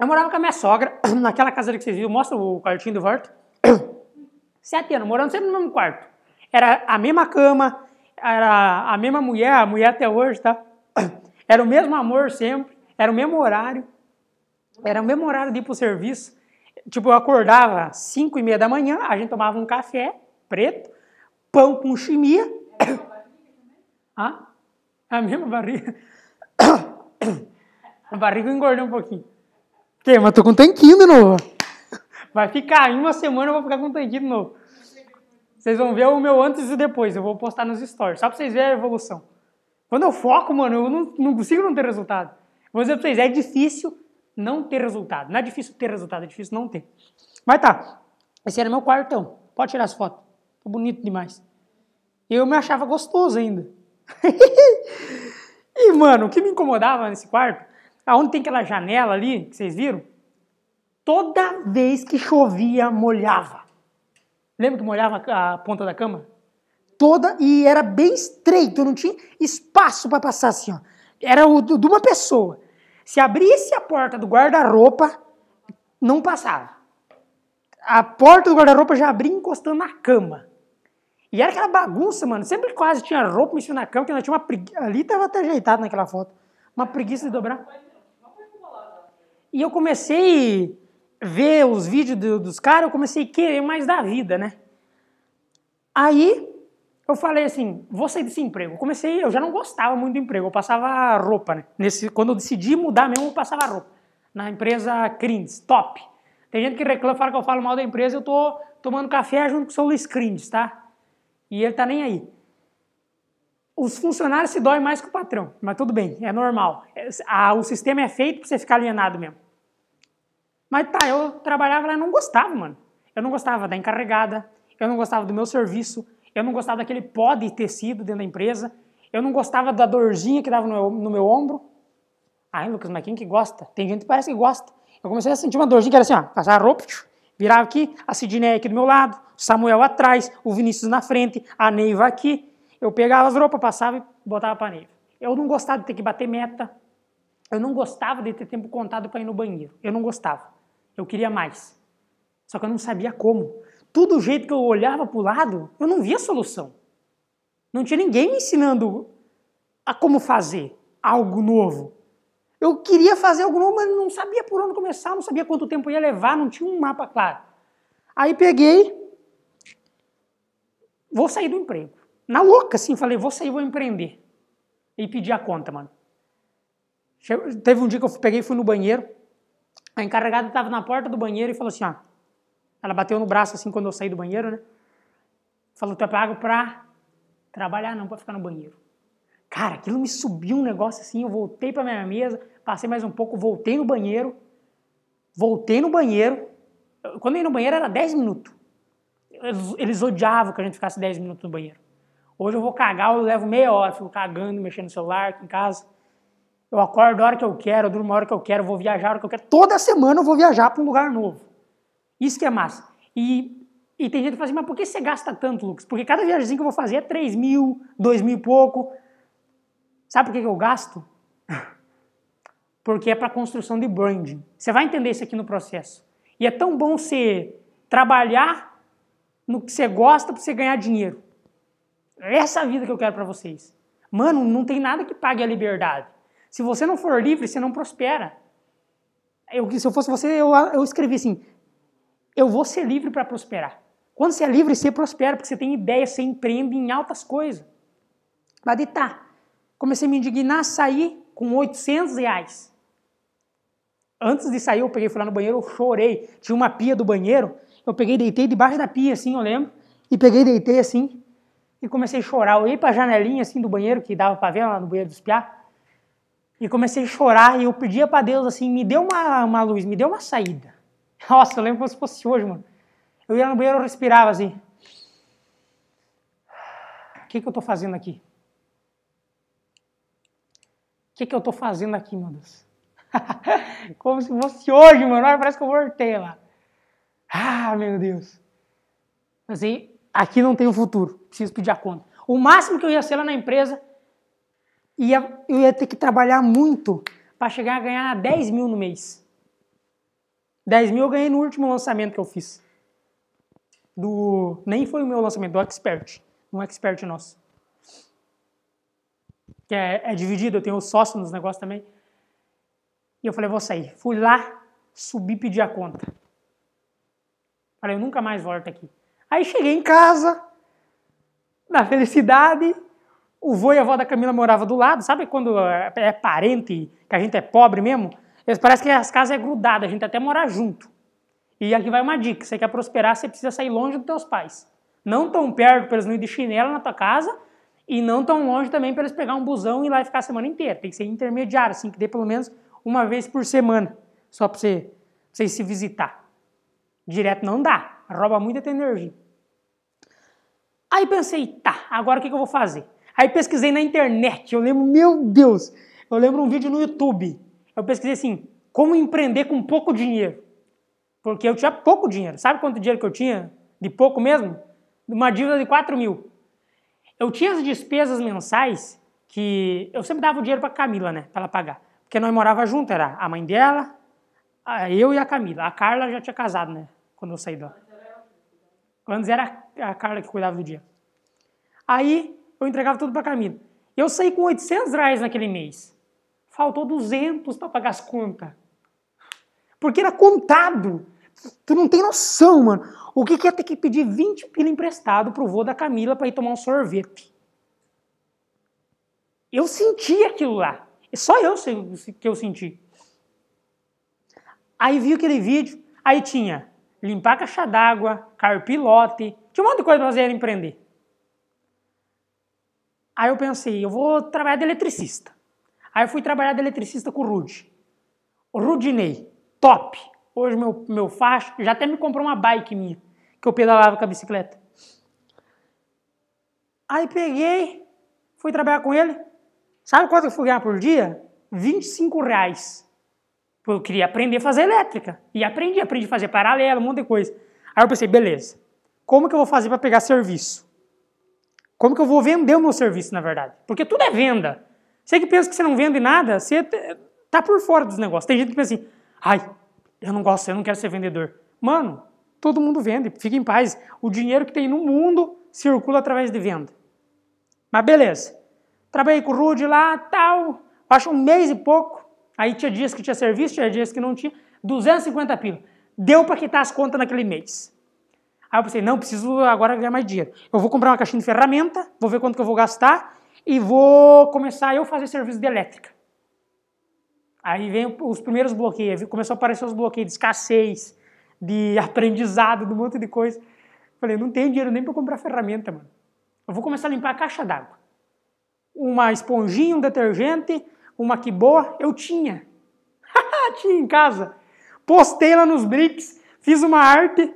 Eu morava com a minha sogra, naquela casa ali que vocês viram, mostra o quartinho do Vorto. Sete anos, morando sempre no mesmo quarto. Era a mesma cama, era a mesma mulher, a mulher até hoje, tá? Era o mesmo amor sempre, era o mesmo horário. Era o mesmo horário de ir pro serviço. Tipo, eu acordava cinco e meia da manhã, a gente tomava um café preto, pão com chimia. Ah? É a mesma barriga também? Ah, a mesma barriga. a barriga engordou um pouquinho. Que, mas tô com tanquinho de novo. Vai ficar, em uma semana eu vou ficar com tanquinho de novo. Vocês vão ver o meu antes e depois, eu vou postar nos stories, só pra vocês verem a evolução. Quando eu foco, mano, eu não, não consigo não ter resultado. Vou dizer pra vocês, é difícil não ter resultado. Não é difícil ter resultado, é difícil não ter. Mas tá, esse era meu quartão. Pode tirar as fotos bonito demais. Eu me achava gostoso ainda. e, mano, o que me incomodava nesse quarto, aonde tem aquela janela ali, que vocês viram, toda vez que chovia, molhava. Lembra que molhava a ponta da cama? Toda, e era bem estreito, não tinha espaço para passar assim, ó. Era o de uma pessoa. Se abrisse a porta do guarda-roupa, não passava. A porta do guarda-roupa já abria encostando na cama. E era aquela bagunça, mano. Sempre quase tinha roupa mexendo na cama, que nós tinha uma preguiça. Ali tava até ajeitado naquela foto. Uma preguiça de dobrar. E eu comecei a ver os vídeos do, dos caras, eu comecei a querer mais da vida, né? Aí eu falei assim, vou sair desse emprego. Eu comecei, eu já não gostava muito do emprego, eu passava roupa, né? Nesse, quando eu decidi mudar mesmo, eu passava roupa. Na empresa Crindes, top. Tem gente que reclama, fala que eu falo mal da empresa, eu tô tomando café junto com o seu Luiz Crindes, tá? E ele tá nem aí. Os funcionários se doem mais que o patrão, mas tudo bem, é normal. É, o sistema é feito para você ficar alienado mesmo. Mas tá, eu trabalhava lá e não gostava, mano. Eu não gostava da encarregada, eu não gostava do meu serviço, eu não gostava daquele pó de tecido dentro da empresa, eu não gostava da dorzinha que dava no meu, no meu ombro. Ai, Lucas, mas quem que gosta? Tem gente que parece que gosta. Eu comecei a sentir uma dorzinha que era assim, ó, passar a roupa, Virava aqui, a Sidney aqui do meu lado, o Samuel atrás, o Vinícius na frente, a Neiva aqui. Eu pegava as roupas, passava e botava para a Neiva. Eu não gostava de ter que bater meta. Eu não gostava de ter tempo contado para ir no banheiro. Eu não gostava. Eu queria mais. Só que eu não sabia como. Tudo o jeito que eu olhava para o lado, eu não via solução. Não tinha ninguém me ensinando a como fazer algo novo. Eu queria fazer alguma, mas não sabia por onde começar, não sabia quanto tempo ia levar, não tinha um mapa claro. Aí peguei, vou sair do emprego. Na louca, assim, falei, vou sair, vou empreender. E pedi a conta, mano. teve um dia que eu peguei e fui no banheiro, a encarregada estava na porta do banheiro e falou assim, ó, ela bateu no braço assim quando eu saí do banheiro, né? Falou, tu é pago pra trabalhar, não, pra ficar no banheiro. Cara, aquilo me subiu um negócio assim, eu voltei para minha mesa, passei mais um pouco, voltei no banheiro, voltei no banheiro. Quando eu ia no banheiro era 10 minutos. Eles, odiavam que a gente ficasse 10 minutos no banheiro. Hoje eu vou cagar, eu levo meia hora, fico cagando, mexendo no celular aqui em casa. Eu acordo a hora que eu quero, eu durmo a hora que eu quero, eu vou viajar a hora que eu quero. Toda semana eu vou viajar para um lugar novo. Isso que é massa. E, e tem gente que fala assim, mas por que você gasta tanto, Lucas? Porque cada viagem que eu vou fazer é 3 mil, 2 mil e pouco. Sabe por que eu gasto? Porque é para construção de branding. Você vai entender isso aqui no processo. E é tão bom você trabalhar no que você gosta para você ganhar dinheiro. É essa vida que eu quero para vocês. Mano, não tem nada que pague a liberdade. Se você não for livre, você não prospera. Eu, se eu fosse você, eu, eu escrevi assim: eu vou ser livre para prosperar. Quando você é livre, você prospera, porque você tem ideia, você empreende em altas coisas. Vai tá, Comecei a me indignar, saí com 800 reais. Antes de sair, eu peguei, fui lá no banheiro, eu chorei. Tinha uma pia do banheiro, eu peguei, deitei debaixo da pia, assim, eu lembro. E peguei, deitei assim, e comecei a chorar. Eu olhei para a janelinha, assim, do banheiro, que dava para ver lá no banheiro dos piá. E comecei a chorar, e eu pedia para Deus, assim, me dê uma, uma luz, me dê uma saída. Nossa, eu lembro como se fosse hoje, mano. Eu ia no banheiro, eu respirava assim. O que, que eu estou fazendo aqui? que, que eu tô fazendo aqui, meu Deus? Como se fosse hoje, mano. Ai, parece que eu voltei lá. Ah, meu Deus. Mas aí, aqui não tem o futuro. Preciso pedir a conta. O máximo que eu ia ser lá na empresa, ia, eu ia ter que trabalhar muito para chegar a ganhar 10 mil no mês. 10 mil eu ganhei no último lançamento que eu fiz. Do, nem foi o meu lançamento, do Expert. Um Expert nosso que é, é dividido, eu tenho sócio nos negócios também. E eu falei, vou sair. Fui lá, subi pedi a conta. Falei, eu nunca mais volto aqui. Aí cheguei em casa, na felicidade, o vô e a avó da Camila moravam do lado. Sabe quando é, é parente, que a gente é pobre mesmo? parece que as casas é grudada, a gente até morar junto. E aqui vai uma dica, você quer prosperar, você precisa sair longe dos teus pais. Não tão perto para eles não ir de chinelo na tua casa e não tão longe também para eles pegar um busão e ir lá e ficar a semana inteira. Tem que ser intermediário, assim, que dê pelo menos uma vez por semana, só para você, você se visitar. Direto não dá, rouba muita energia. Aí pensei, tá, agora o que, que eu vou fazer? Aí pesquisei na internet, eu lembro, meu Deus, eu lembro um vídeo no YouTube. Eu pesquisei assim, como empreender com pouco dinheiro. Porque eu tinha pouco dinheiro. Sabe quanto dinheiro que eu tinha? De pouco mesmo? Uma dívida de 4 mil. Eu tinha as despesas mensais que eu sempre dava o dinheiro para Camila, né, para ela pagar, porque nós morava junto, era a mãe dela, eu e a Camila. A Carla já tinha casado, né, quando eu saí dela. Antes era a Carla que cuidava do dinheiro. Aí eu entregava tudo para Camila. Eu saí com 800 reais naquele mês. Faltou 200 para pagar as contas. Porque era contado. Tu não tem noção, mano. O que, que ter que pedir 20 pila emprestado pro vô da Camila para ir tomar um sorvete? Eu senti aquilo lá. É só eu sei que eu senti. Aí vi aquele vídeo, aí tinha limpar caixa d'água, carpilote, tinha um monte de coisa para fazer empreender. Aí eu pensei, eu vou trabalhar de eletricista. Aí eu fui trabalhar de eletricista com o Rude. O Rudinei, top. Hoje meu, meu facho, já até me comprou uma bike minha que eu pedalava com a bicicleta. Aí peguei, fui trabalhar com ele. Sabe quanto eu fui ganhar por dia? 25 reais. Eu queria aprender a fazer elétrica. E aprendi, aprendi a fazer paralelo, um monte de coisa. Aí eu pensei, beleza, como que eu vou fazer para pegar serviço? Como que eu vou vender o meu serviço, na verdade? Porque tudo é venda. Você que pensa que você não vende nada, você tá por fora dos negócios. Tem gente que pensa assim, ai, eu não gosto, eu não quero ser vendedor. Mano, Todo mundo vende, fica em paz. O dinheiro que tem no mundo circula através de venda. Mas beleza. Trabalhei com o Rude lá, tal. Acho um mês e pouco. Aí tinha dias que tinha serviço, tinha dias que não tinha. 250 pila. Deu para quitar as contas naquele mês. Aí eu pensei, não, preciso agora ganhar mais dinheiro. Eu vou comprar uma caixinha de ferramenta, vou ver quanto que eu vou gastar e vou começar eu fazer serviço de elétrica. Aí vem os primeiros bloqueios, começou a aparecer os bloqueios de escassez, de aprendizado, de um monte de coisa. Falei, não tenho dinheiro nem para comprar ferramenta, mano. Eu vou começar a limpar a caixa d'água. Uma esponjinha, um detergente, uma que boa eu tinha. tinha em casa. Postei lá nos Bricks, fiz uma arte.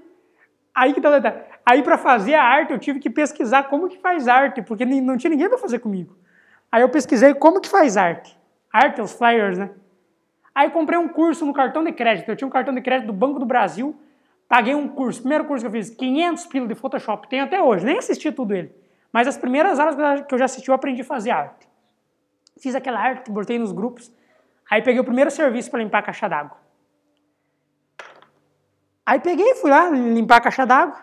Aí que tá, tá. Aí para fazer a arte eu tive que pesquisar como que faz arte, porque não tinha ninguém para fazer comigo. Aí eu pesquisei como que faz arte. Arte, é os flyers, né? Aí comprei um curso no cartão de crédito. Eu tinha um cartão de crédito do Banco do Brasil. Paguei um curso. Primeiro curso que eu fiz, 500 pila de Photoshop. Tenho até hoje. Nem assisti tudo ele. Mas as primeiras aulas que eu já assisti, eu aprendi a fazer arte. Fiz aquela arte, botei nos grupos. Aí peguei o primeiro serviço para limpar a caixa d'água. Aí peguei, fui lá limpar a caixa d'água.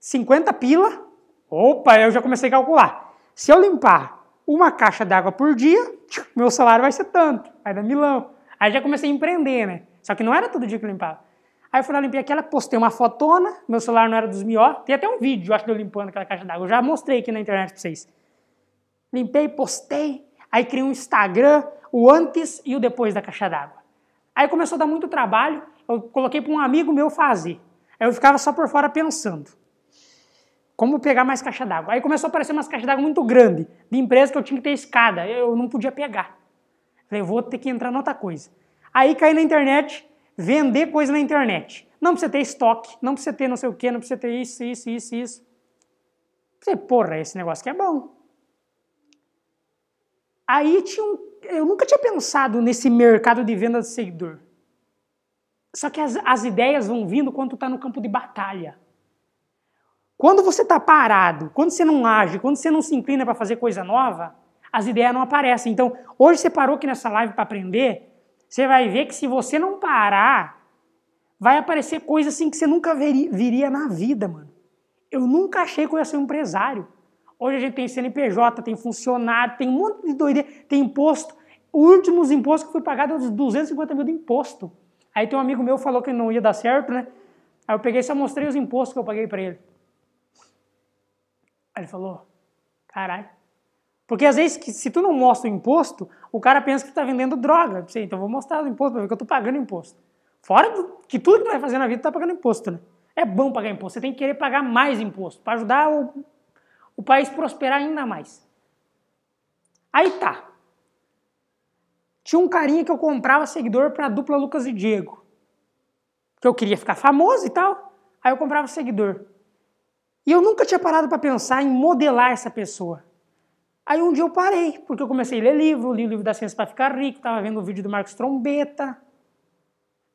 50 pila. Opa, eu já comecei a calcular. Se eu limpar uma caixa d'água por dia, meu salário vai ser tanto. Vai dar milão. Aí já comecei a empreender, né? Só que não era todo dia que eu limpava. Aí eu fui lá, limpei aquela, postei uma fotona, meu celular não era dos melhores. Tem até um vídeo, eu acho, de eu limpando aquela caixa d'água. Eu já mostrei aqui na internet pra vocês. Limpei, postei, aí criei um Instagram, o antes e o depois da caixa d'água. Aí começou a dar muito trabalho, eu coloquei para um amigo meu fazer. Aí eu ficava só por fora pensando. Como pegar mais caixa d'água? Aí começou a aparecer umas caixas d'água muito grandes, de empresa que eu tinha que ter escada, eu não podia pegar. Falei, vou ter que entrar em outra coisa. Aí caí na internet, vender coisa na internet. Não precisa ter estoque, não precisa ter não sei o que, não precisa ter isso, isso, isso, isso. Falei, porra, esse negócio aqui é bom. Aí tinha um, eu nunca tinha pensado nesse mercado de venda de seguidor. Só que as, as ideias vão vindo quando está tá no campo de batalha. Quando você está parado, quando você não age, quando você não se inclina para fazer coisa nova, as ideias não aparecem. Então, hoje você parou aqui nessa live para aprender, você vai ver que se você não parar, vai aparecer coisa assim que você nunca viria na vida, mano. Eu nunca achei que eu ia ser um empresário. Hoje a gente tem CNPJ, tem funcionário, tem um monte de doideira, tem imposto. O último impostos que foi pagado é uns 250 mil de imposto. Aí tem um amigo meu falou que não ia dar certo, né? Aí eu peguei e só mostrei os impostos que eu paguei para ele. Aí ele falou, caralho, porque às vezes, se tu não mostra o imposto, o cara pensa que tu tá vendendo droga. Então vou mostrar o imposto para ver que eu tô pagando imposto. Fora do, que tudo que tu vai fazer na vida tu tá pagando imposto, né? É bom pagar imposto, você tem que querer pagar mais imposto para ajudar o, o país prosperar ainda mais. Aí tá. Tinha um carinha que eu comprava seguidor para a dupla Lucas e Diego. Que eu queria ficar famoso e tal. Aí eu comprava seguidor. E eu nunca tinha parado para pensar em modelar essa pessoa. Aí um dia eu parei, porque eu comecei a ler livro, li o livro da Ciência para Ficar Rico, estava vendo o vídeo do Marcos Trombeta.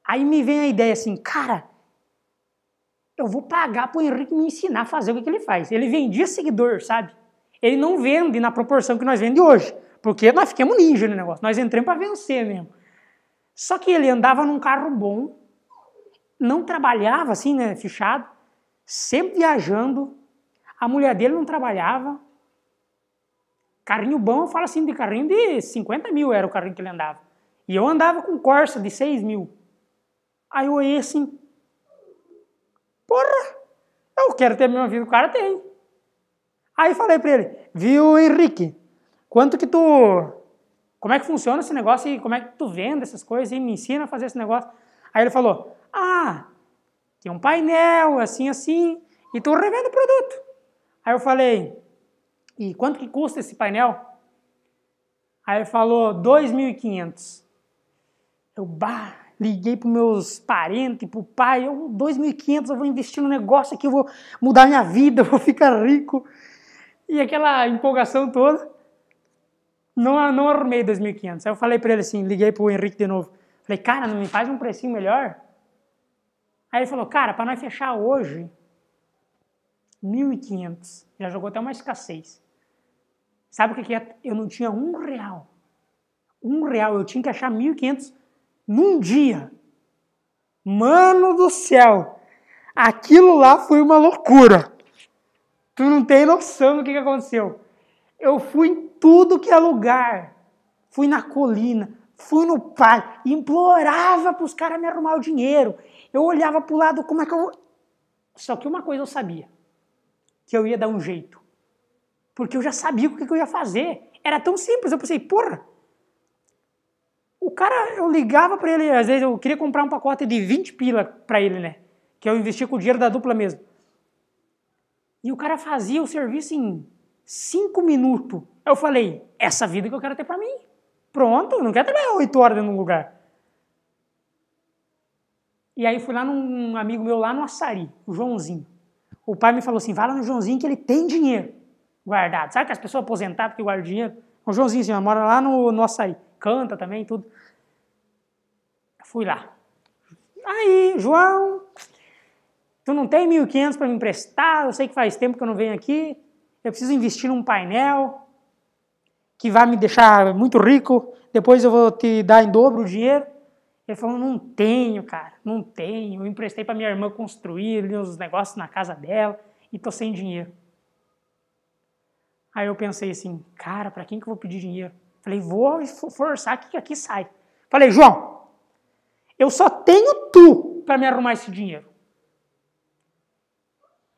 Aí me vem a ideia assim, cara, eu vou pagar para o Henrique me ensinar a fazer o que, que, ele faz. Ele vendia seguidor, sabe? Ele não vende na proporção que nós vendemos hoje, porque nós ficamos ninja no negócio, nós entramos para vencer mesmo. Só que ele andava num carro bom, não trabalhava assim, né, fichado, sempre viajando, a mulher dele não trabalhava, Carrinho bom, eu falo assim, de carrinho de 50 mil era o carrinho que ele andava. E eu andava com Corsa de 6 mil. Aí eu olhei assim, porra, eu quero ter a mesma vida que o cara tem. Aí falei pra ele, viu Henrique, quanto que tu, como é que funciona esse negócio e como é que tu vende essas coisas e me ensina a fazer esse negócio? Aí ele falou, ah, tem um painel assim, assim, e tu revendo o produto. Aí eu falei, e quanto que custa esse painel? Aí ele falou, 2.500. Eu, bah, liguei para meus parentes, para o pai, eu, 2.500, eu vou investir no negócio aqui, eu vou mudar minha vida, eu vou ficar rico. E aquela empolgação toda, não, não arrumei 2.500. Aí eu falei para ele assim, liguei para o Henrique de novo, falei, cara, não me faz um precinho melhor? Aí ele falou, cara, para nós fechar hoje, 1.500. Já jogou até uma escassez. Sabe o que, que é? Eu não tinha um real. Um real. Eu tinha que achar 1.500 num dia. Mano do céu! Aquilo lá foi uma loucura. Tu não tem noção do que, que aconteceu. Eu fui em tudo que é lugar. Fui na colina, fui no pai, implorava para os caras me arrumar o dinheiro. Eu olhava para o lado, como é que eu vou... Só que uma coisa eu sabia, que eu ia dar um jeito. Porque eu já sabia o que eu ia fazer. Era tão simples. Eu pensei, porra. O cara, eu ligava para ele, às vezes eu queria comprar um pacote de 20 pila para ele, né? Que eu investia com o dinheiro da dupla mesmo. E o cara fazia o serviço em 5 minutos. Eu falei, essa vida que eu quero ter para mim. Pronto, não quero trabalhar 8 horas num lugar. E aí fui lá num amigo meu lá no Açari, o Joãozinho. O pai me falou assim, vai lá no Joãozinho que ele tem dinheiro guardado. Sabe que as pessoas aposentadas que guardam dinheiro? O Joãozinho, assim, mora lá no, no açaí, canta também, tudo. fui lá. Aí, João, tu não tem 1.500 para me emprestar, eu sei que faz tempo que eu não venho aqui, eu preciso investir num painel que vai me deixar muito rico, depois eu vou te dar em dobro o dinheiro. Ele falou, não tenho, cara, não tenho. Eu emprestei para minha irmã construir uns negócios na casa dela e tô sem dinheiro. Aí eu pensei assim, cara, para quem que eu vou pedir dinheiro? Falei, vou forçar que aqui sai. Falei, João, eu só tenho tu para me arrumar esse dinheiro.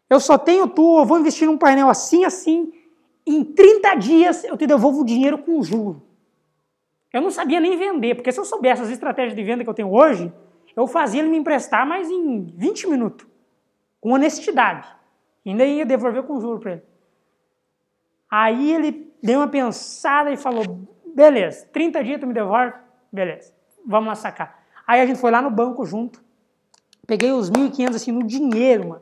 Eu só tenho tu, eu vou investir num painel assim, assim. Em 30 dias eu te devolvo o dinheiro com juro. Eu não sabia nem vender, porque se eu soubesse as estratégias de venda que eu tenho hoje, eu fazia ele me emprestar mais em 20 minutos, com honestidade. e Ainda ia devolver com juro para ele. Aí ele deu uma pensada e falou: beleza, 30 dias tu me devolve? Beleza, vamos lá sacar. Aí a gente foi lá no banco junto, peguei os 1.500 assim no dinheiro, mano.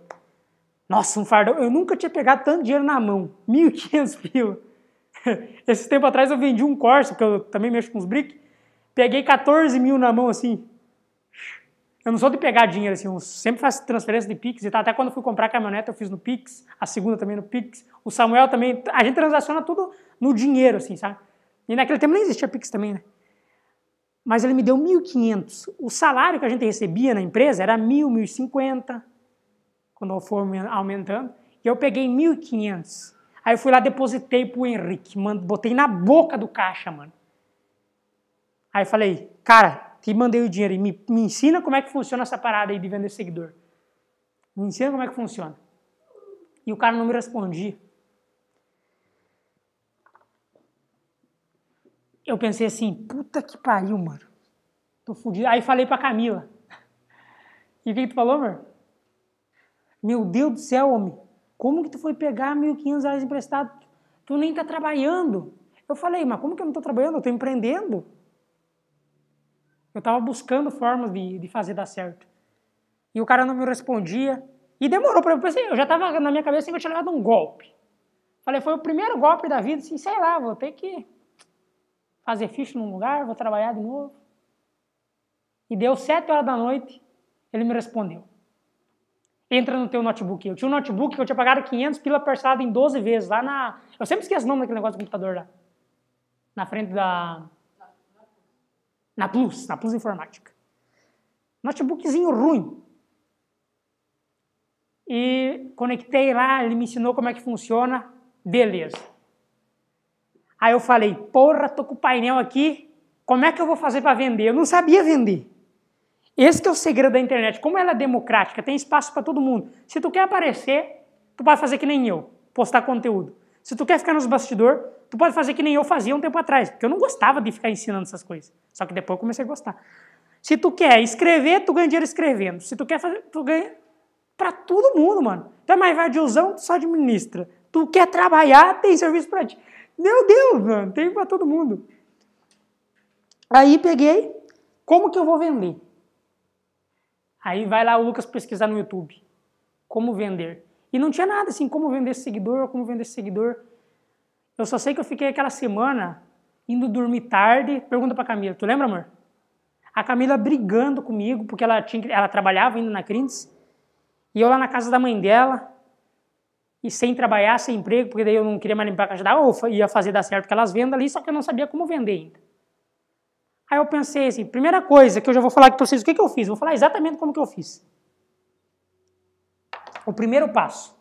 Nossa, um fardão. Eu nunca tinha pegado tanto dinheiro na mão. 1.500 pila. Esse tempo atrás eu vendi um Corsa, porque eu também mexo com os brick. Peguei 14 mil na mão assim. Eu não sou de pegar dinheiro assim, eu sempre faço transferência de Pix e tá, até quando fui comprar a caminhonete eu fiz no Pix, a segunda também no Pix, o Samuel também, a gente transaciona tudo no dinheiro assim, sabe? E naquele tempo nem existia Pix também, né? Mas ele me deu 1.500. O salário que a gente recebia na empresa era 1.000, 1.050, quando eu for aumentando, e eu peguei 1.500. Aí eu fui lá, depositei pro Henrique, mano, botei na boca do caixa, mano. Aí falei, cara, te mandei o dinheiro e me, me ensina como é que funciona essa parada aí de vender seguidor. Me ensina como é que funciona. E o cara não me respondia. Eu pensei assim, puta que pariu, mano. Tô fudido. Aí falei pra Camila. E o que, tu falou, amor? Meu Deus do céu, homem. Como que tu foi pegar 1.500 reais emprestado? Tu nem tá trabalhando. Eu falei, mas como que eu não tô trabalhando? Eu tô empreendendo. Eu estava buscando formas de, de fazer dar certo. E o cara não me respondia. E demorou para eu pensar, eu já estava na minha cabeça que eu tinha levado um golpe. Falei, foi o primeiro golpe da vida, assim, sei lá, vou ter que fazer ficha num lugar, vou trabalhar de novo. E deu sete horas da noite, ele me respondeu. Entra no teu notebook. Eu tinha um notebook que eu tinha pagado 500 pila parcelado em 12 vezes, lá na... Eu sempre esqueço o nome daquele negócio do computador lá. Na frente da... Na Plus, na Plus Informática. Notebookzinho ruim. E conectei lá, ele me ensinou como é que funciona. Beleza. Aí eu falei, porra, tô com o painel aqui, como é que eu vou fazer para vender? Eu não sabia vender. Esse é o segredo da internet. Como ela é democrática, tem espaço para todo mundo. Se tu quer aparecer, tu pode fazer que nem eu, postar conteúdo. Se tu quer ficar nos bastidores, tu pode fazer que nem eu fazia um tempo atrás, porque eu não gostava de ficar ensinando essas coisas. Só que depois eu comecei a gostar. Se tu quer escrever, tu ganha dinheiro escrevendo. Se tu quer fazer, tu ganha para todo mundo, mano. Tu é mais vadiozão, tu só administra. Tu quer trabalhar, tem serviço para ti. Meu Deus, mano, tem para todo mundo. Aí peguei, como que eu vou vender? Aí vai lá o Lucas pesquisar no YouTube. Como vender? E não tinha nada assim, como vender seguidor, como vender seguidor. Eu só sei que eu fiquei aquela semana indo dormir tarde. Pergunta pra Camila, tu lembra, amor? A Camila brigando comigo, porque ela, tinha, ela trabalhava ainda na Crins. E eu lá na casa da mãe dela, e sem trabalhar, sem emprego, porque daí eu não queria mais limpar a caixa da ou ia fazer dar certo aquelas vendas ali, só que eu não sabia como vender ainda. Aí eu pensei assim, primeira coisa que eu já vou falar aqui para vocês, o que, que eu fiz? Vou falar exatamente como que eu fiz o primeiro passo.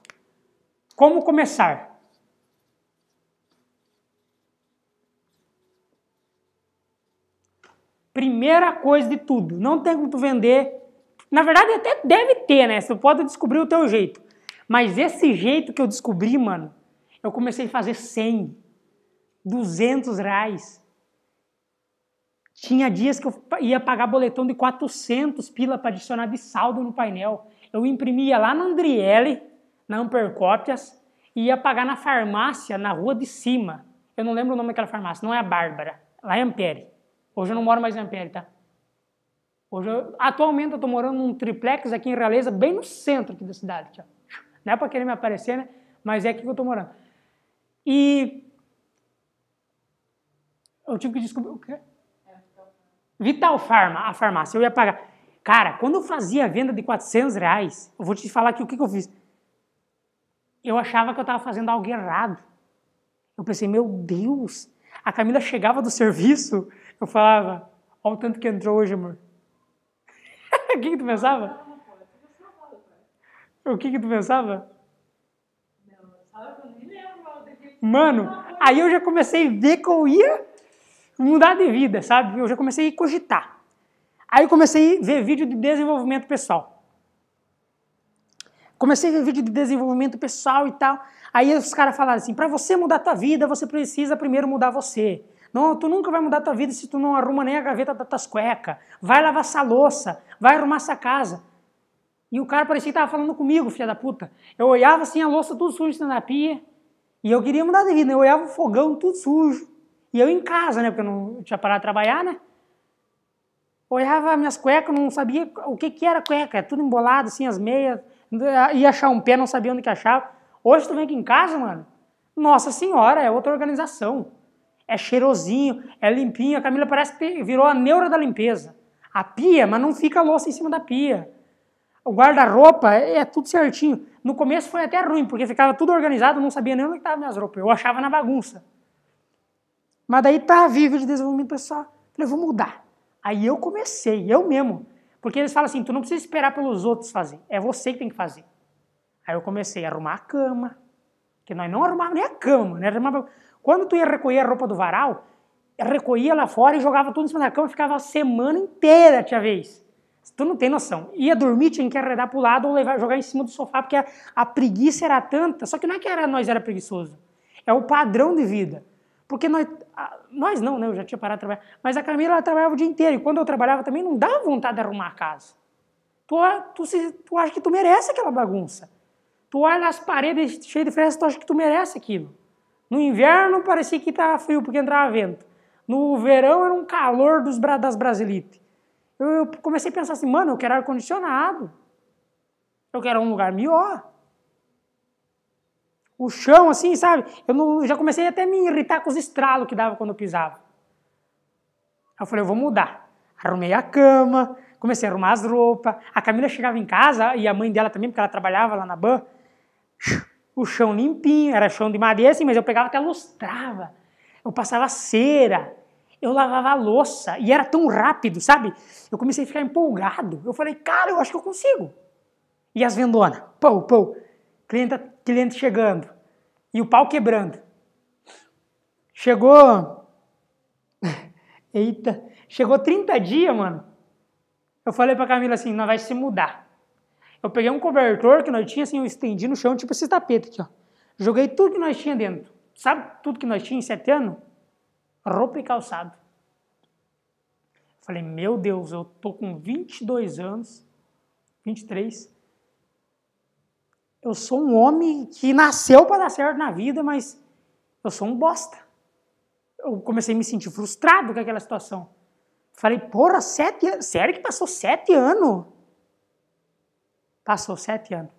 Como começar? Primeira coisa de tudo, não tem como tu vender. Na verdade, até deve ter, né? Você pode descobrir o teu jeito. Mas esse jeito que eu descobri, mano, eu comecei a fazer 100, 200 reais. Tinha dias que eu ia pagar boletão de 400 pila para adicionar de saldo no painel eu imprimia lá na Andriele, na Ampercópias, e ia pagar na farmácia, na rua de cima. Eu não lembro o nome daquela farmácia, não é a Bárbara, lá é Ampere. Hoje eu não moro mais em Ampere, tá? Hoje eu, atualmente eu estou morando num triplex aqui em Realeza, bem no centro aqui da cidade. Não é para querer me aparecer, né? Mas é aqui que eu estou morando. E eu tive que descobrir o quê? É, Vital Farma, a farmácia. Eu ia pagar. Cara, quando eu fazia a venda de 400 reais, eu vou te falar aqui o que, que eu fiz. Eu achava que eu estava fazendo algo errado. Eu pensei, meu Deus. A Camila chegava do serviço, eu falava, olha o tanto que entrou hoje, amor. o que, que tu pensava? O que, que tu pensava? Mano, aí eu já comecei a ver que eu ia mudar de vida, sabe? Eu já comecei a cogitar. Aí comecei a ver vídeo de desenvolvimento pessoal. Comecei a ver vídeo de desenvolvimento pessoal e tal. Aí os caras falaram assim: para você mudar a tua vida, você precisa primeiro mudar você. Não, tu nunca vai mudar a tua vida se tu não arruma nem a gaveta das tuas cuecas. Vai lavar essa louça, vai arrumar essa casa. E o cara parecia que estava falando comigo, filha da puta. Eu olhava assim a louça tudo suja assim, na pia. E eu queria mudar de vida. Né? Eu olhava o fogão tudo sujo. E eu em casa, né? Porque eu não tinha parado de trabalhar, né? olhava minhas cuecas, não sabia o que, que era cueca, é tudo embolado, assim, as meias, ia achar um pé, não sabia onde que achava. Hoje tu vem aqui em casa, mano, nossa senhora, é outra organização. É cheirosinho, é limpinho, a Camila parece que virou a neura da limpeza. A pia, mas não fica louça em cima da pia. O guarda-roupa é, é tudo certinho. No começo foi até ruim, porque ficava tudo organizado, não sabia nem onde é estavam minhas roupas. Eu achava na bagunça. Mas daí tá vivo de desenvolvimento pessoal. Falei, vou mudar. Aí eu comecei, eu mesmo. Porque eles falam assim, tu não precisa esperar pelos outros fazer, é você que tem que fazer. Aí eu comecei a arrumar a cama, que nós não arrumávamos nem a cama, né? Arrumava... Quando tu ia recolher a roupa do varal, recolhia lá fora e jogava tudo em cima da cama, ficava a semana inteira, tinha vez. Tu não tem noção. Ia dormir, tinha que arredar pro lado ou levar, jogar em cima do sofá, porque a, a preguiça era tanta. Só que não é que era nós era preguiçoso. É o padrão de vida. Porque nós, nós não, né? Eu já tinha parado de trabalhar. Mas a Camila, ela trabalhava o dia inteiro. E quando eu trabalhava também, não dava vontade de arrumar a casa. Tu, tu, se, tu acha que tu merece aquela bagunça. Tu olha as paredes cheias de fresta tu acha que tu merece aquilo. No inverno parecia que estava frio porque entrava vento. No verão era um calor dos, das brasilites. Eu, eu comecei a pensar assim, mano, eu quero ar-condicionado. Eu quero um lugar melhor o chão, assim, sabe? Eu não, já comecei até a me irritar com os estralos que dava quando eu pisava. Aí eu falei, eu vou mudar. Arrumei a cama, comecei a arrumar as roupas. A Camila chegava em casa, e a mãe dela também, porque ela trabalhava lá na ban, o chão limpinho, era chão de madeira, assim, mas eu pegava até lustrava. Eu passava cera, eu lavava a louça, e era tão rápido, sabe? Eu comecei a ficar empolgado. Eu falei, cara, eu acho que eu consigo. E as vendonas, pô, pô. Cliente, cliente chegando. E o pau quebrando. Chegou. Eita. Chegou 30 dias, mano. Eu falei pra Camila assim: nós vai se mudar. Eu peguei um cobertor que nós tinha, assim, eu estendi no chão, tipo esse tapete aqui, assim, ó. Joguei tudo que nós tinha dentro. Sabe tudo que nós tinha em sete anos? Roupa e calçado. Falei, meu Deus, eu tô com 22 anos, 23, eu sou um homem que nasceu para dar certo na vida, mas eu sou um bosta. Eu comecei a me sentir frustrado com aquela situação. Falei, porra, sete anos. Sério que passou sete anos? Passou sete anos.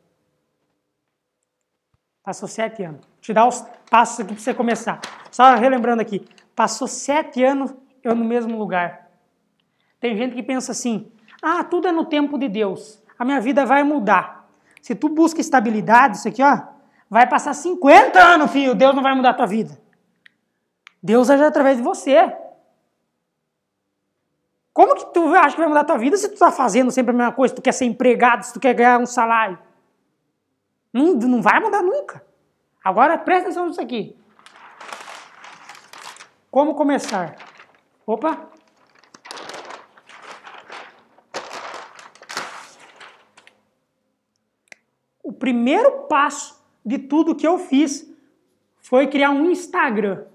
Passou sete anos. Vou te dar os passos aqui para você começar. Só relembrando aqui. Passou sete anos eu no mesmo lugar. Tem gente que pensa assim: ah, tudo é no tempo de Deus. A minha vida vai mudar. Se tu busca estabilidade, isso aqui, ó, vai passar 50 anos, filho, Deus não vai mudar a tua vida. Deus age através de você. Como que tu acha que vai mudar a tua vida se tu está fazendo sempre a mesma coisa, se tu quer ser empregado, se tu quer ganhar um salário? Não, não vai mudar nunca. Agora presta atenção nisso aqui. Como começar? Opa! primeiro passo de tudo que eu fiz foi criar um Instagram.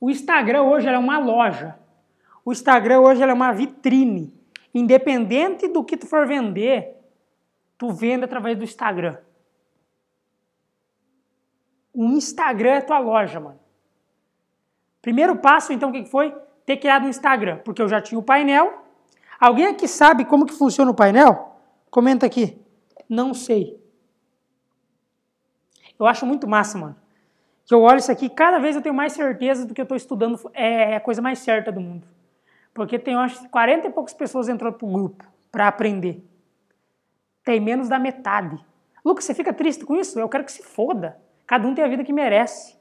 O Instagram hoje é uma loja. O Instagram hoje é uma vitrine. Independente do que tu for vender, tu vende através do Instagram. O Instagram é tua loja, mano. Primeiro passo, então, o que foi? Ter criado um Instagram, porque eu já tinha o painel. Alguém aqui sabe como que funciona o painel? Comenta aqui. Não sei. Eu acho muito massa, mano. Que eu olho isso aqui, cada vez eu tenho mais certeza do que eu estou estudando é, é a coisa mais certa do mundo. Porque tem, eu acho, 40 e poucas pessoas para pro grupo para aprender. Tem menos da metade. Lucas, você fica triste com isso? Eu quero que se foda. Cada um tem a vida que merece.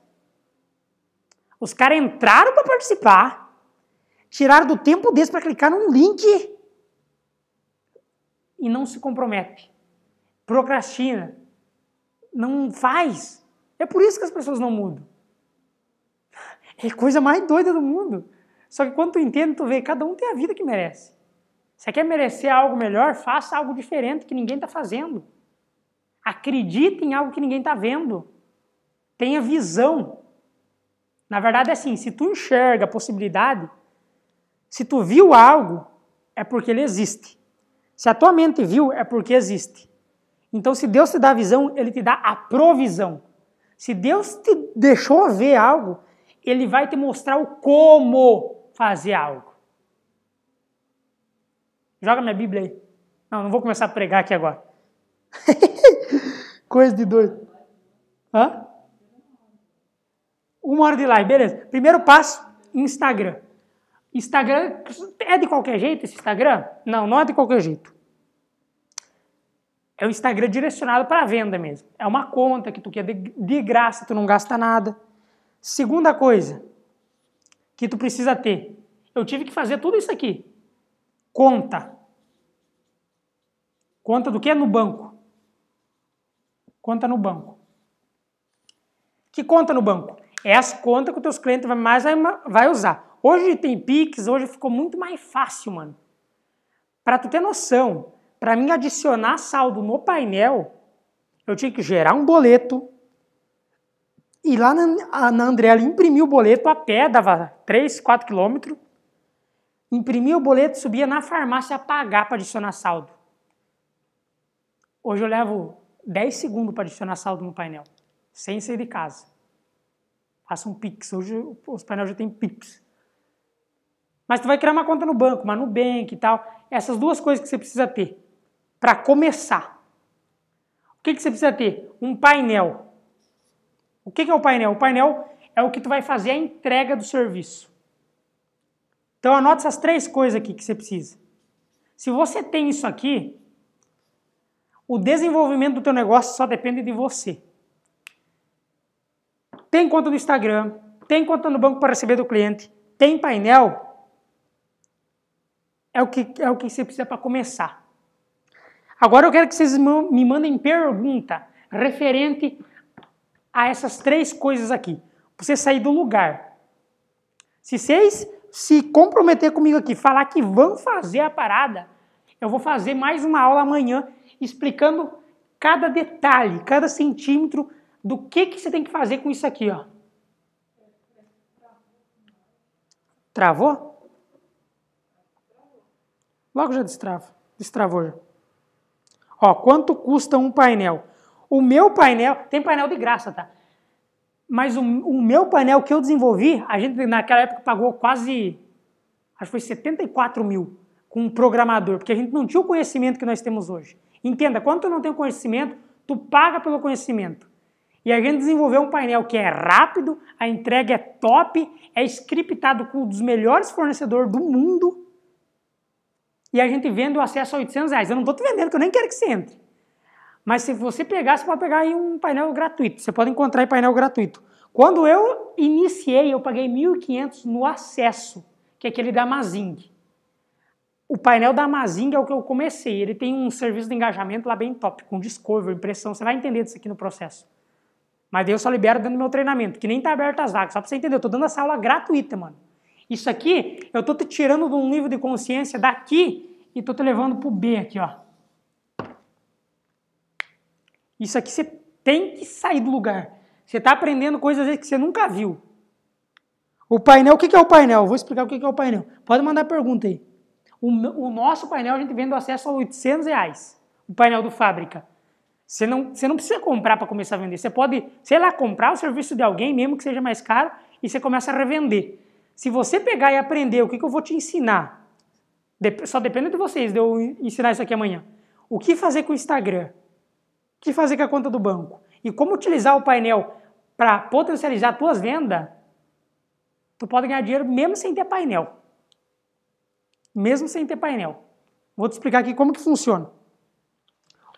Os caras entraram para participar, tiraram do tempo deles para clicar num link e não se compromete procrastina, não faz. É por isso que as pessoas não mudam. É a coisa mais doida do mundo. Só que quando tu entende, tu vê, cada um tem a vida que merece. Se quer merecer algo melhor, faça algo diferente que ninguém está fazendo. Acredite em algo que ninguém está vendo. Tenha visão. Na verdade é assim, se tu enxerga a possibilidade, se tu viu algo, é porque ele existe. Se a tua mente viu, é porque existe. Então, se Deus te dá a visão, Ele te dá a provisão. Se Deus te deixou ver algo, Ele vai te mostrar o como fazer algo. Joga minha Bíblia aí. Não, não vou começar a pregar aqui agora. Coisa de doido. Hã? Uma hora de live, beleza. Primeiro passo, Instagram. Instagram, é de qualquer jeito esse Instagram? Não, não é de qualquer jeito. É o Instagram direcionado para venda mesmo. É uma conta que tu quer de graça, tu não gasta nada. Segunda coisa que tu precisa ter. Eu tive que fazer tudo isso aqui. Conta. Conta do que? No banco. Conta no banco. Que conta no banco? É as conta que os teus clientes mais vai usar. Hoje tem Pix, hoje ficou muito mais fácil, mano. Para tu ter noção, para mim adicionar saldo no painel, eu tinha que gerar um boleto, e lá na, na Andrela imprimir o boleto a pé, dava 3, 4 quilômetros, imprimia o boleto, subia na farmácia a pagar para adicionar saldo. Hoje eu levo 10 segundos para adicionar saldo no painel, sem sair de casa. Faço um Pix. Hoje os painéis já têm Pix. Mas tu vai criar uma conta no banco, uma Nubank e tal. Essas duas coisas que você precisa ter para começar. O que, que você precisa ter? Um painel. O que, que é o painel? O painel é o que tu vai fazer a entrega do serviço. Então anota essas três coisas aqui que você precisa. Se você tem isso aqui, o desenvolvimento do teu negócio só depende de você. Tem conta no Instagram, tem conta no banco para receber do cliente, tem painel, é o que, é o que você precisa para começar. Agora eu quero que vocês me mandem pergunta referente a essas três coisas aqui. Pra você sair do lugar. Se vocês se comprometer comigo aqui, falar que vão fazer a parada, eu vou fazer mais uma aula amanhã explicando cada detalhe, cada centímetro do que, que você tem que fazer com isso aqui, ó. Travou? Logo já destrava. Destravou já. Ó, quanto custa um painel? O meu painel, tem painel de graça, tá? Mas o, o meu painel que eu desenvolvi, a gente naquela época pagou quase, acho que foi 74 mil com um programador, porque a gente não tinha o conhecimento que nós temos hoje. Entenda, quando tu não tem o conhecimento, tu paga pelo conhecimento. E a gente desenvolveu um painel que é rápido, a entrega é top, é scriptado com um dos melhores fornecedores do mundo, e a gente vende o acesso a 800 reais. Eu não estou te vendendo, que eu nem quero que você entre. Mas se você pegar, você pode pegar aí um painel gratuito. Você pode encontrar aí painel gratuito. Quando eu iniciei, eu paguei 1.500 no acesso, que é aquele da Mazing. O painel da Mazing é o que eu comecei. Ele tem um serviço de engajamento lá bem top, com discovery, impressão. Você vai entender disso aqui no processo. Mas daí eu só libero dentro do meu treinamento, que nem está aberto as vagas. Só para você entender, eu estou dando essa aula gratuita, mano. Isso aqui, eu estou te tirando de um nível de consciência daqui e estou te levando para o B aqui, ó. Isso aqui você tem que sair do lugar. Você está aprendendo coisas que você nunca viu. O painel, o que é o painel? Vou explicar o que é o painel. Pode mandar pergunta aí. O, o nosso painel a gente vende acesso a 800 reais. O painel do fábrica. Você não, você não precisa comprar para começar a vender. Você pode, sei lá, comprar o serviço de alguém, mesmo que seja mais caro, e você começa a revender. Se você pegar e aprender o que, que eu vou te ensinar, só depende de vocês de eu ensinar isso aqui amanhã. O que fazer com o Instagram? O que fazer com a conta do banco? E como utilizar o painel para potencializar as tuas vendas, tu pode ganhar dinheiro mesmo sem ter painel. Mesmo sem ter painel. Vou te explicar aqui como que funciona.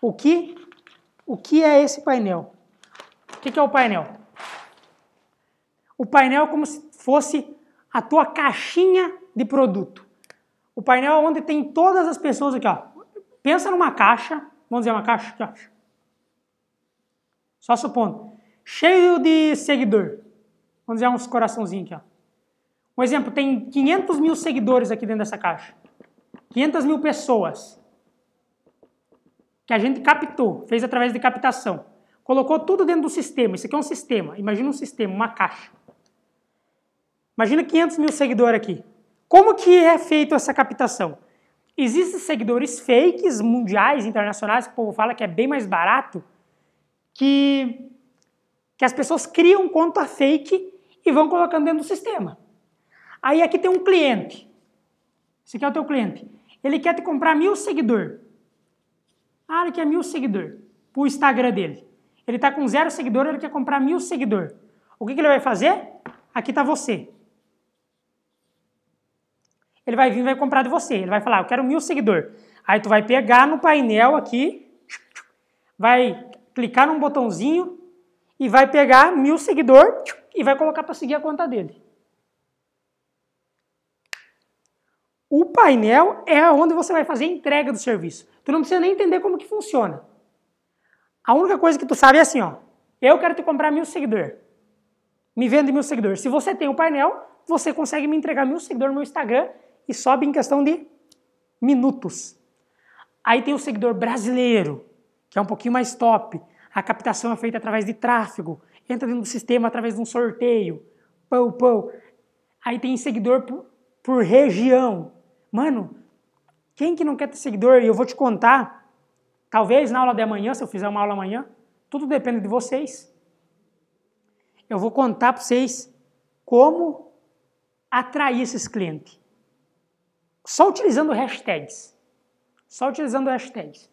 O que, o que é esse painel? O que, que é o painel? O painel é como se fosse a tua caixinha de produto. O painel é onde tem todas as pessoas aqui, ó. Pensa numa caixa, vamos dizer uma caixa, aqui, ó. Só supondo. Cheio de seguidor. Vamos dizer uns coraçãozinhos aqui, ó. Um exemplo, tem 500 mil seguidores aqui dentro dessa caixa. 500 mil pessoas. Que a gente captou, fez através de captação. Colocou tudo dentro do sistema. Isso aqui é um sistema. Imagina um sistema, uma caixa. Imagina 500 mil seguidores aqui. Como que é feito essa captação? Existem seguidores fakes, mundiais, internacionais, que o povo fala que é bem mais barato, que, que as pessoas criam conta fake e vão colocando dentro do sistema. Aí aqui tem um cliente. Esse aqui é o teu cliente. Ele quer te comprar mil seguidores. Ah, ele quer mil seguidores para o Instagram dele. Ele está com zero seguidor, ele quer comprar mil seguidores. O que, que ele vai fazer? Aqui está você ele vai vir e vai comprar de você. Ele vai falar, ah, eu quero mil seguidor. Aí tu vai pegar no painel aqui, vai clicar num botãozinho e vai pegar mil seguidor e vai colocar para seguir a conta dele. O painel é onde você vai fazer a entrega do serviço. Tu não precisa nem entender como que funciona. A única coisa que tu sabe é assim, ó. Eu quero te comprar mil seguidor. Me vende mil seguidor. Se você tem o painel, você consegue me entregar mil seguidor no meu Instagram e sobe em questão de minutos. Aí tem o seguidor brasileiro, que é um pouquinho mais top. A captação é feita através de tráfego, entra dentro do sistema através de um sorteio. Pou, pou. Aí tem seguidor por, por região. Mano, quem que não quer ter seguidor? E eu vou te contar, talvez na aula de amanhã, se eu fizer uma aula amanhã, tudo depende de vocês. Eu vou contar para vocês como atrair esses clientes só utilizando hashtags. Só utilizando hashtags.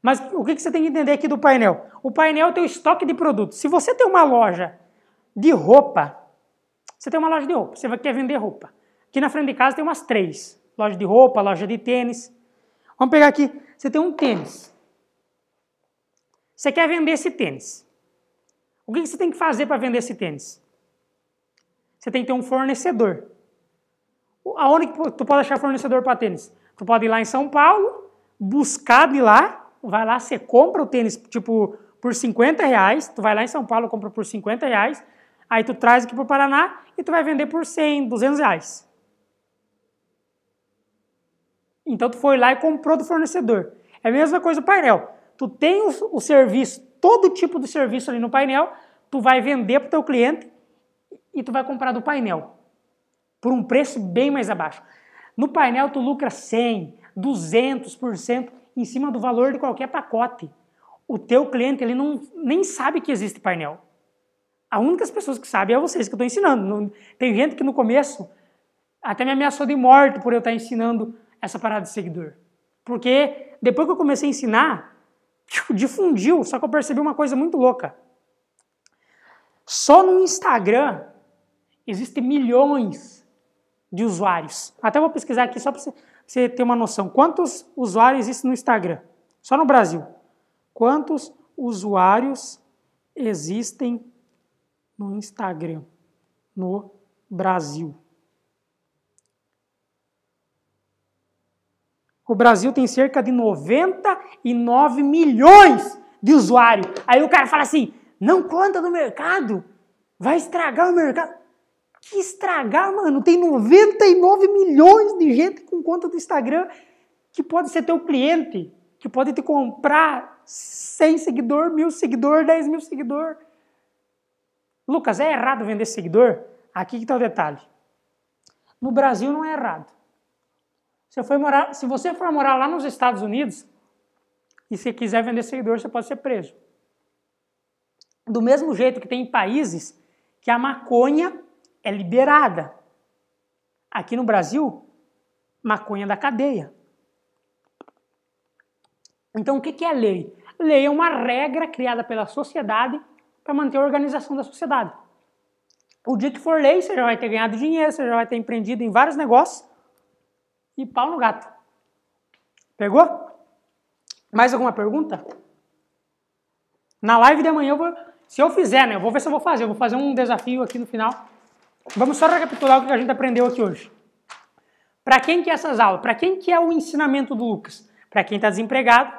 Mas o que, você tem que entender aqui do painel? O painel tem o estoque de produtos. Se você tem uma loja de roupa, você tem uma loja de roupa, você quer vender roupa. Aqui na frente de casa tem umas três. Loja de roupa, loja de tênis. Vamos pegar aqui, você tem um tênis. Você quer vender esse tênis. O que você tem que fazer para vender esse tênis? Você tem que ter um fornecedor aonde que tu pode achar fornecedor para tênis? Tu pode ir lá em São Paulo, buscar de lá, vai lá, você compra o tênis, tipo, por 50 reais, tu vai lá em São Paulo, compra por 50 reais, aí tu traz aqui para o Paraná e tu vai vender por 100, 200 reais. Então tu foi lá e comprou do fornecedor. É a mesma coisa o painel. Tu tem o, o serviço, todo tipo de serviço ali no painel, tu vai vender para o teu cliente e tu vai comprar do painel por um preço bem mais abaixo. No painel tu lucra 100, 200% em cima do valor de qualquer pacote. O teu cliente ele não nem sabe que existe painel. A única pessoas que sabem é vocês que eu estou ensinando. tem gente que no começo até me ameaçou de morte por eu estar tá ensinando essa parada de seguidor. Porque depois que eu comecei a ensinar, difundiu, só que eu percebi uma coisa muito louca. Só no Instagram existem milhões de usuários. Até vou pesquisar aqui só para você ter uma noção. Quantos usuários existem no Instagram? Só no Brasil. Quantos usuários existem no Instagram no Brasil? O Brasil tem cerca de 99 milhões de usuários. Aí o cara fala assim: não conta no mercado, vai estragar o mercado que estragar, mano. Tem 99 milhões de gente com conta do Instagram que pode ser teu cliente, que pode te comprar 100 seguidor, mil seguidor, 10 mil seguidor. Lucas, é errado vender seguidor? Aqui que está o detalhe. No Brasil não é errado. Se, for morar, se você for morar lá nos Estados Unidos e se quiser vender seguidor, você pode ser preso. Do mesmo jeito que tem países que a maconha é liberada. Aqui no Brasil, maconha da cadeia. Então, o que é lei? Lei é uma regra criada pela sociedade para manter a organização da sociedade. O dia que for lei, você já vai ter ganhado dinheiro, você já vai ter empreendido em vários negócios e pau no gato. Pegou? Mais alguma pergunta? Na live de amanhã eu vou. Se eu fizer, né? Eu vou ver se eu vou fazer. Eu vou fazer um desafio aqui no final Vamos só recapitular o que a gente aprendeu aqui hoje. Para quem que é essas aulas? Para quem que é o ensinamento do Lucas? Para quem está desempregado,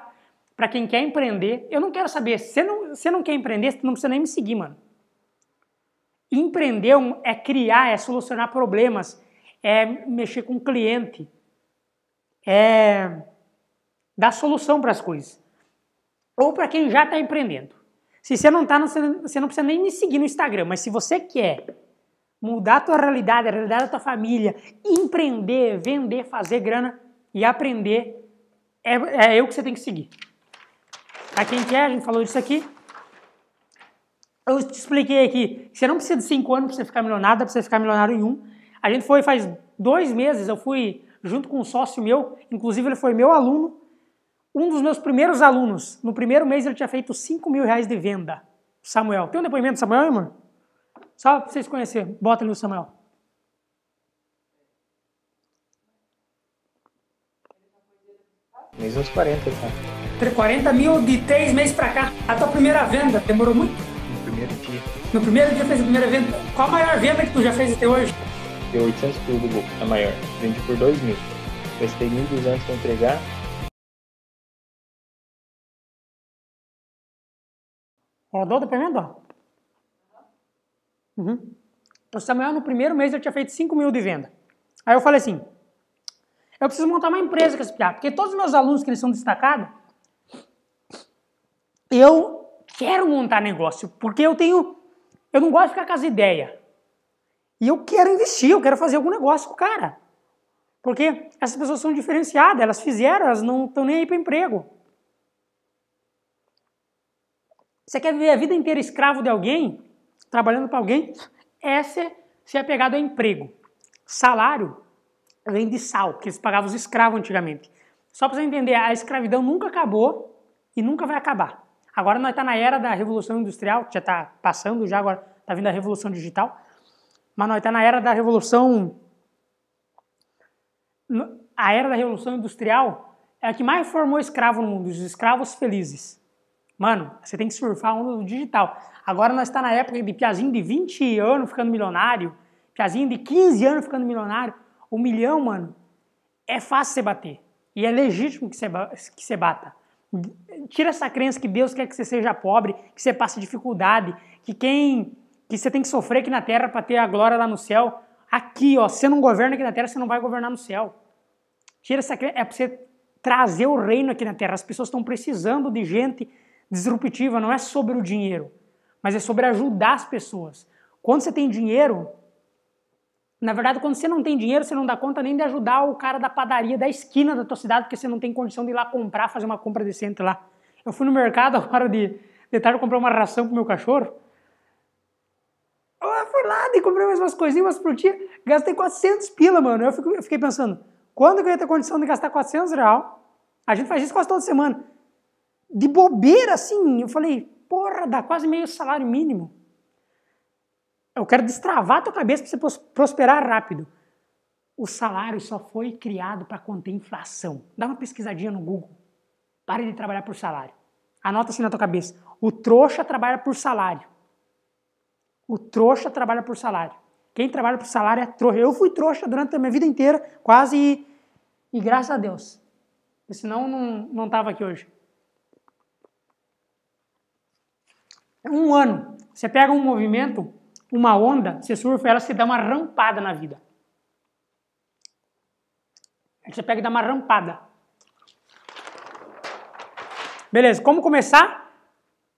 para quem quer empreender. Eu não quero saber, você não, você não quer empreender, você não precisa nem me seguir, mano. Empreender é, é criar, é solucionar problemas, é mexer com o cliente, é dar solução para as coisas. Ou para quem já está empreendendo. Se você não está, você não precisa nem me seguir no Instagram, mas se você quer mudar a tua realidade, a realidade da tua família, empreender, vender, fazer grana e aprender, é, é eu que você tem que seguir. Para quem quer, a gente falou disso aqui. Eu te expliquei aqui que você não precisa de cinco anos para você ficar milionário, dá para você ficar milionário em um. A gente foi faz dois meses, eu fui junto com um sócio meu, inclusive ele foi meu aluno, um dos meus primeiros alunos. No primeiro mês ele tinha feito 5 mil reais de venda. Samuel. Tem um depoimento, Samuel, irmão. amor? Só para vocês conhecerem. Bota ali o Samuel. Mês uns 40, tá? 40 mil de três meses para cá. A tua primeira venda demorou muito? No primeiro dia. No primeiro dia fez a primeira venda. Qual a maior venda que tu já fez até hoje? Deu 800 pelo Google, a maior. Vendi por 2 mil. Gastei 1.200 para entregar. Rodou o depoimento? Uhum. O Samuel, no primeiro mês, eu tinha feito 5 mil de venda. Aí eu falei assim, eu preciso montar uma empresa com esse piá, porque todos os meus alunos que eles são destacados, eu quero montar negócio, porque eu tenho, eu não gosto de ficar com as ideias. E eu quero investir, eu quero fazer algum negócio com o cara. Porque essas pessoas são diferenciadas, elas fizeram, elas não estão nem aí para emprego. Você quer viver a vida inteira escravo de alguém? trabalhando para alguém, essa se é pegado a emprego. Salário vem de sal, que eles pagavam os escravos antigamente. Só para você entender, a escravidão nunca acabou e nunca vai acabar. Agora nós estamos tá na era da Revolução Industrial, que já está passando, já agora está vindo a Revolução Digital, mas nós estamos tá na era da Revolução... A era da Revolução Industrial é a que mais formou escravo no mundo, os escravos felizes. Mano, você tem que surfar a onda do digital. Agora nós está na época de piazinho de 20 anos ficando milionário, piazinho de 15 anos ficando milionário. O milhão, mano, é fácil você bater. E é legítimo que você, que você bata. Tira essa crença que Deus quer que você seja pobre, que você passe dificuldade, que quem que você tem que sofrer aqui na terra para ter a glória lá no céu. Aqui, ó, você não governa aqui na terra, você não vai governar no céu. Tira essa crença, é para você trazer o reino aqui na terra. As pessoas estão precisando de gente disruptiva não é sobre o dinheiro, mas é sobre ajudar as pessoas. Quando você tem dinheiro, na verdade, quando você não tem dinheiro, você não dá conta nem de ajudar o cara da padaria da esquina da tua cidade, porque você não tem condição de ir lá comprar, fazer uma compra decente lá. Eu fui no mercado agora de, de tarde comprar uma ração pro meu cachorro. Eu fui lá e comprei mais umas coisinhas, por dia Gastei 400 pila, mano. Eu, fico, eu fiquei pensando, quando que eu ia ter condição de gastar 400 real? A gente faz isso quase toda semana de bobeira assim. Eu falei, porra, dá quase meio salário mínimo. Eu quero destravar a tua cabeça para você prosperar rápido. O salário só foi criado para conter inflação. Dá uma pesquisadinha no Google. Pare de trabalhar por salário. Anota assim na tua cabeça. O trouxa trabalha por salário. O trouxa trabalha por salário. Quem trabalha por salário é trouxa. Eu fui trouxa durante a minha vida inteira, quase. E, graças a Deus. Senão não, não tava aqui hoje. um ano. Você pega um movimento, uma onda, você surfa, ela você dá uma rampada na vida. você pega e dá uma rampada. Beleza, como começar?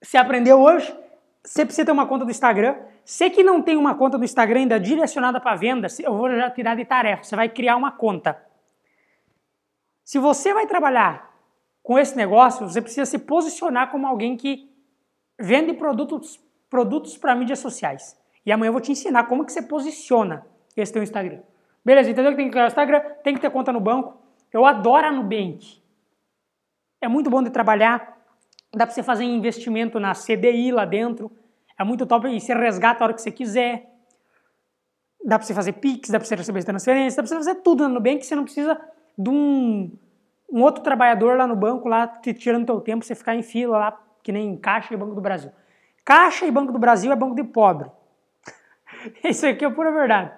Você aprendeu hoje? Você precisa ter uma conta do Instagram. Você que não tem uma conta do Instagram ainda direcionada para venda, eu vou já tirar de tarefa. Você vai criar uma conta. Se você vai trabalhar com esse negócio, você precisa se posicionar como alguém que vende produtos produtos para mídias sociais. E amanhã eu vou te ensinar como que você posiciona esse teu Instagram. Beleza, entendeu que tem que o Instagram, tem que ter conta no banco. Eu adoro a Nubank. É muito bom de trabalhar. Dá para você fazer investimento na CDI lá dentro. É muito top e você resgata a hora que você quiser. Dá para você fazer Pix, dá para você receber transferência, dá para você fazer tudo na Nubank. Você não precisa de um, um outro trabalhador lá no banco, lá te tirando teu tempo, você ficar em fila lá que nem Caixa e Banco do Brasil. Caixa e Banco do Brasil é banco de pobre. Isso aqui é pura verdade.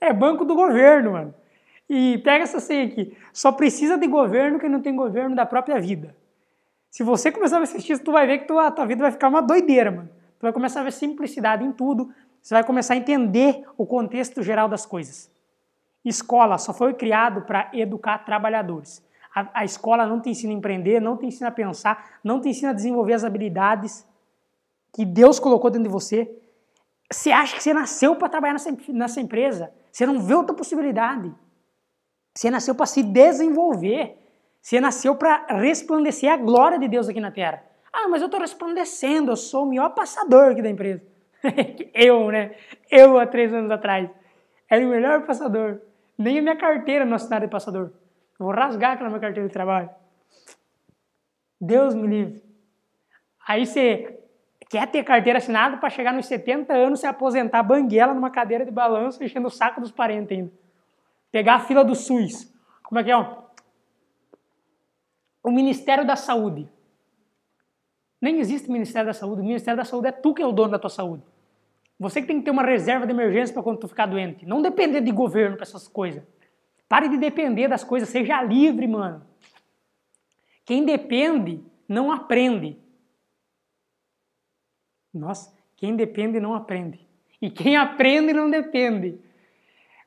É banco do governo, mano. E pega essa senha aqui. Só precisa de governo quem não tem governo da própria vida. Se você começar a assistir isso, tu vai ver que tua, tua vida vai ficar uma doideira, mano. Tu vai começar a ver simplicidade em tudo. Você vai começar a entender o contexto geral das coisas. Escola só foi criado para educar trabalhadores. A, a escola não te ensina a empreender, não te ensina a pensar, não te ensina a desenvolver as habilidades que Deus colocou dentro de você. Você acha que você nasceu para trabalhar nessa, nessa empresa. Você não vê outra possibilidade. Você nasceu para se desenvolver. Você nasceu para resplandecer a glória de Deus aqui na Terra. Ah, mas eu estou resplandecendo, eu sou o melhor passador aqui da empresa. eu, né? Eu há três anos atrás. Era o melhor passador. Nem a minha carteira não assinada de passador. Eu vou rasgar aquela minha carteira de trabalho. Deus me livre. Aí você quer ter carteira assinada para chegar nos 70 anos, se aposentar banguela numa cadeira de balanço, enchendo o saco dos parentes ainda. Pegar a fila do SUS. Como é que é? O Ministério da Saúde. Nem existe Ministério da Saúde. O Ministério da Saúde é tu que é o dono da tua saúde. Você que tem que ter uma reserva de emergência para quando tu ficar doente. Não depender de governo para essas coisas. Pare de depender das coisas, seja livre, mano. Quem depende não aprende. Nossa, quem depende não aprende. E quem aprende não depende.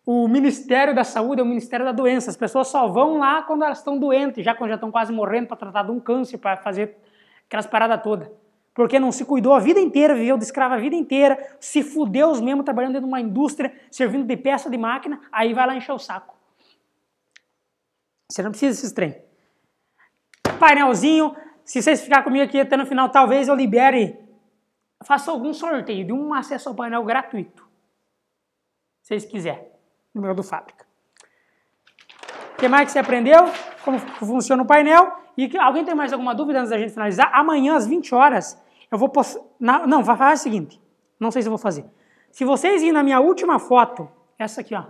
O Ministério da Saúde é o Ministério da Doença. As pessoas só vão lá quando elas estão doentes, já quando já estão quase morrendo para tratar de um câncer, para fazer aquelas paradas todas. Porque não se cuidou a vida inteira, viveu de escravo a vida inteira, se fudeu os mesmo trabalhando dentro de uma indústria, servindo de peça de máquina, aí vai lá encher o saco. Você não precisa desses trem. Painelzinho, se vocês ficar comigo aqui até no final, talvez eu libere, faça algum sorteio de um acesso ao painel gratuito. Se vocês quiserem, no meu do fábrica. O que mais que você aprendeu? Como funciona o painel? E alguém tem mais alguma dúvida antes da gente finalizar? Amanhã, às 20 horas, eu vou postar... Não, vai fazer o seguinte. Não sei se eu vou fazer. Se vocês irem na minha última foto, essa aqui, ó.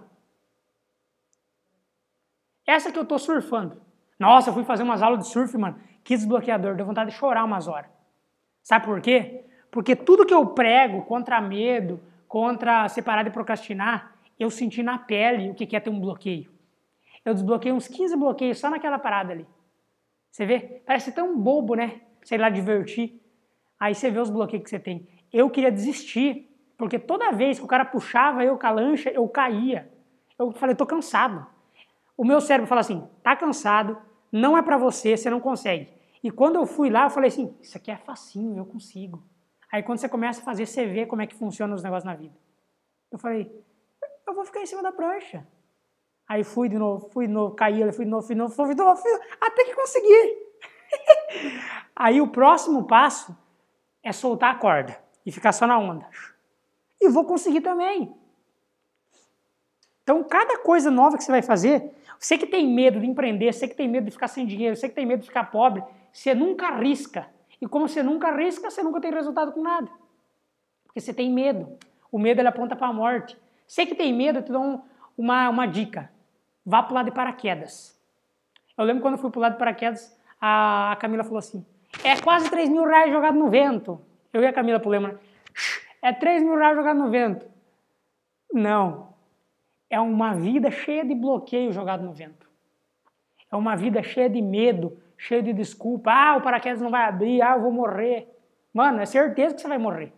Essa que eu tô surfando. Nossa, eu fui fazer umas aulas de surf, mano. Que desbloqueador, deu vontade de chorar umas horas. Sabe por quê? Porque tudo que eu prego contra medo, contra separar de procrastinar, eu senti na pele o que é ter um bloqueio. Eu desbloqueei uns 15 bloqueios só naquela parada ali. Você vê? Parece tão bobo, né? Sei lá, divertir. Aí você vê os bloqueios que você tem. Eu queria desistir, porque toda vez que o cara puxava eu com a lancha, eu caía. Eu falei, tô cansado o meu cérebro fala assim: tá cansado, não é para você, você não consegue. E quando eu fui lá, eu falei assim: isso aqui é facinho, eu consigo. Aí quando você começa a fazer, você vê como é que funciona os negócios na vida. Eu falei: eu vou ficar em cima da prancha. Aí fui de novo, fui de novo, caí, fui de novo, fui de novo, fui de novo, fui de novo até que consegui. Aí o próximo passo é soltar a corda e ficar só na onda. E vou conseguir também. Então, cada coisa nova que você vai fazer, você que tem medo de empreender, você que tem medo de ficar sem dinheiro, você que tem medo de ficar pobre, você nunca arrisca. E como você nunca arrisca, você nunca tem resultado com nada. Porque você tem medo. O medo ele aponta para a morte. Você que tem medo, eu te dou uma, uma dica. Vá para o lado de paraquedas. Eu lembro quando eu fui para o lado de paraquedas, a, a Camila falou assim, é quase 3 mil reais jogado no vento. Eu e a Camila pro Lema, é 3 mil reais jogado no vento. Não, é uma vida cheia de bloqueio jogado no vento. É uma vida cheia de medo, cheia de desculpa. Ah, o paraquedas não vai abrir, ah, eu vou morrer. Mano, é certeza que você vai morrer.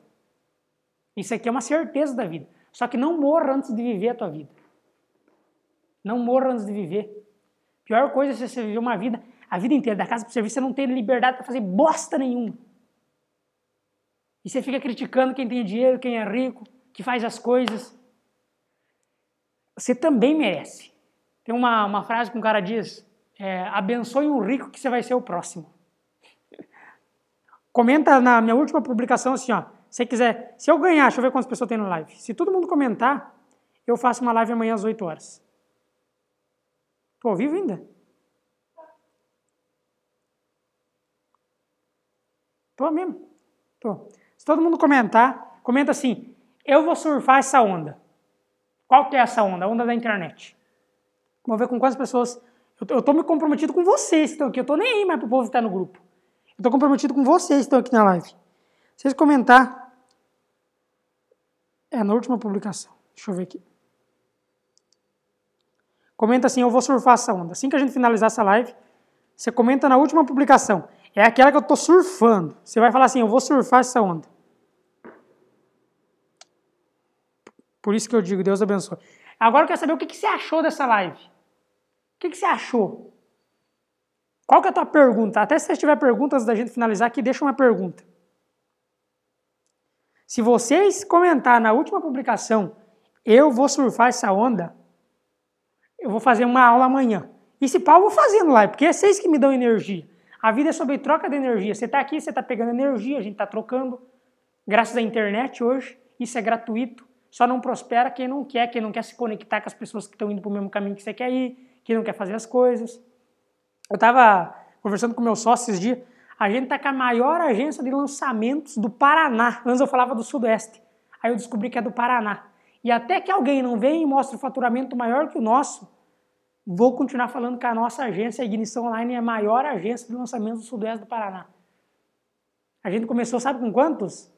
Isso aqui é uma certeza da vida. Só que não morra antes de viver a tua vida. Não morra antes de viver. Pior coisa é você viver uma vida, a vida inteira, da casa para o serviço, você não tem liberdade para fazer bosta nenhuma. E você fica criticando quem tem dinheiro, quem é rico, que faz as coisas. Você também merece. Tem uma, uma frase que um cara diz: é, abençoe o rico que você vai ser o próximo. Comenta na minha última publicação assim, ó. Se quiser, se eu ganhar, deixa eu ver quantas pessoas tem no live. Se todo mundo comentar, eu faço uma live amanhã às 8 horas. Tô ao vivo ainda? Tô mesmo. Tô. Se todo mundo comentar, comenta assim: eu vou surfar essa onda. Qual que é essa onda? A onda da internet. Vamos ver com quantas pessoas... Eu estou me comprometido com vocês que estão aqui. Eu estou nem aí mais para o povo que está no grupo. Eu estou comprometido com vocês que estão aqui na live. Vocês comentar... É, na última publicação. Deixa eu ver aqui. Comenta assim, eu vou surfar essa onda. Assim que a gente finalizar essa live, você comenta na última publicação. É aquela que eu estou surfando. Você vai falar assim, eu vou surfar essa onda. Por isso que eu digo, Deus abençoe. Agora eu quero saber o que, que você achou dessa live. O que, que você achou? Qual que é a tua pergunta? Até se você tiver perguntas da gente finalizar aqui, deixa uma pergunta. Se vocês comentar na última publicação, eu vou surfar essa onda, eu vou fazer uma aula amanhã. E se pau, eu vou fazendo lá, porque é vocês que me dão energia. A vida é sobre troca de energia. Você está aqui, você está pegando energia, a gente está trocando. Graças à internet hoje, isso é gratuito. Só não prospera quem não quer, quem não quer se conectar com as pessoas que estão indo para o mesmo caminho que você quer ir, quem não quer fazer as coisas. Eu estava conversando com meu sócio esses dias, a gente está com a maior agência de lançamentos do Paraná. Antes eu falava do Sudeste, aí eu descobri que é do Paraná. E até que alguém não vem e mostre o faturamento maior que o nosso, vou continuar falando que a nossa agência, a Ignição Online, é a maior agência de lançamentos do Sudeste do Paraná. A gente começou, sabe com quantos?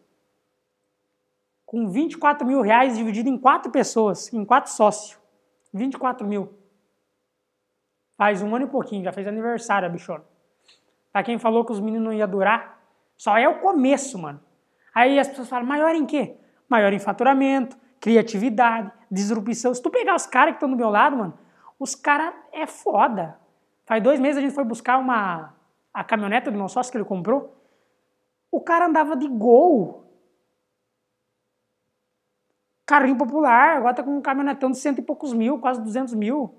com 24 mil reais dividido em quatro pessoas, em quatro sócios. 24 mil. Faz um ano e pouquinho, já fez aniversário a bichona. Pra quem falou que os meninos não iam durar, só é o começo, mano. Aí as pessoas falam, maior em quê? Maior em faturamento, criatividade, disrupção. Se tu pegar os caras que estão do meu lado, mano, os caras é foda. Faz dois meses a gente foi buscar uma a caminhonete do meu sócio que ele comprou. O cara andava de gol, Carrinho popular, agora tá com um caminhonetão de cento e poucos mil, quase duzentos mil.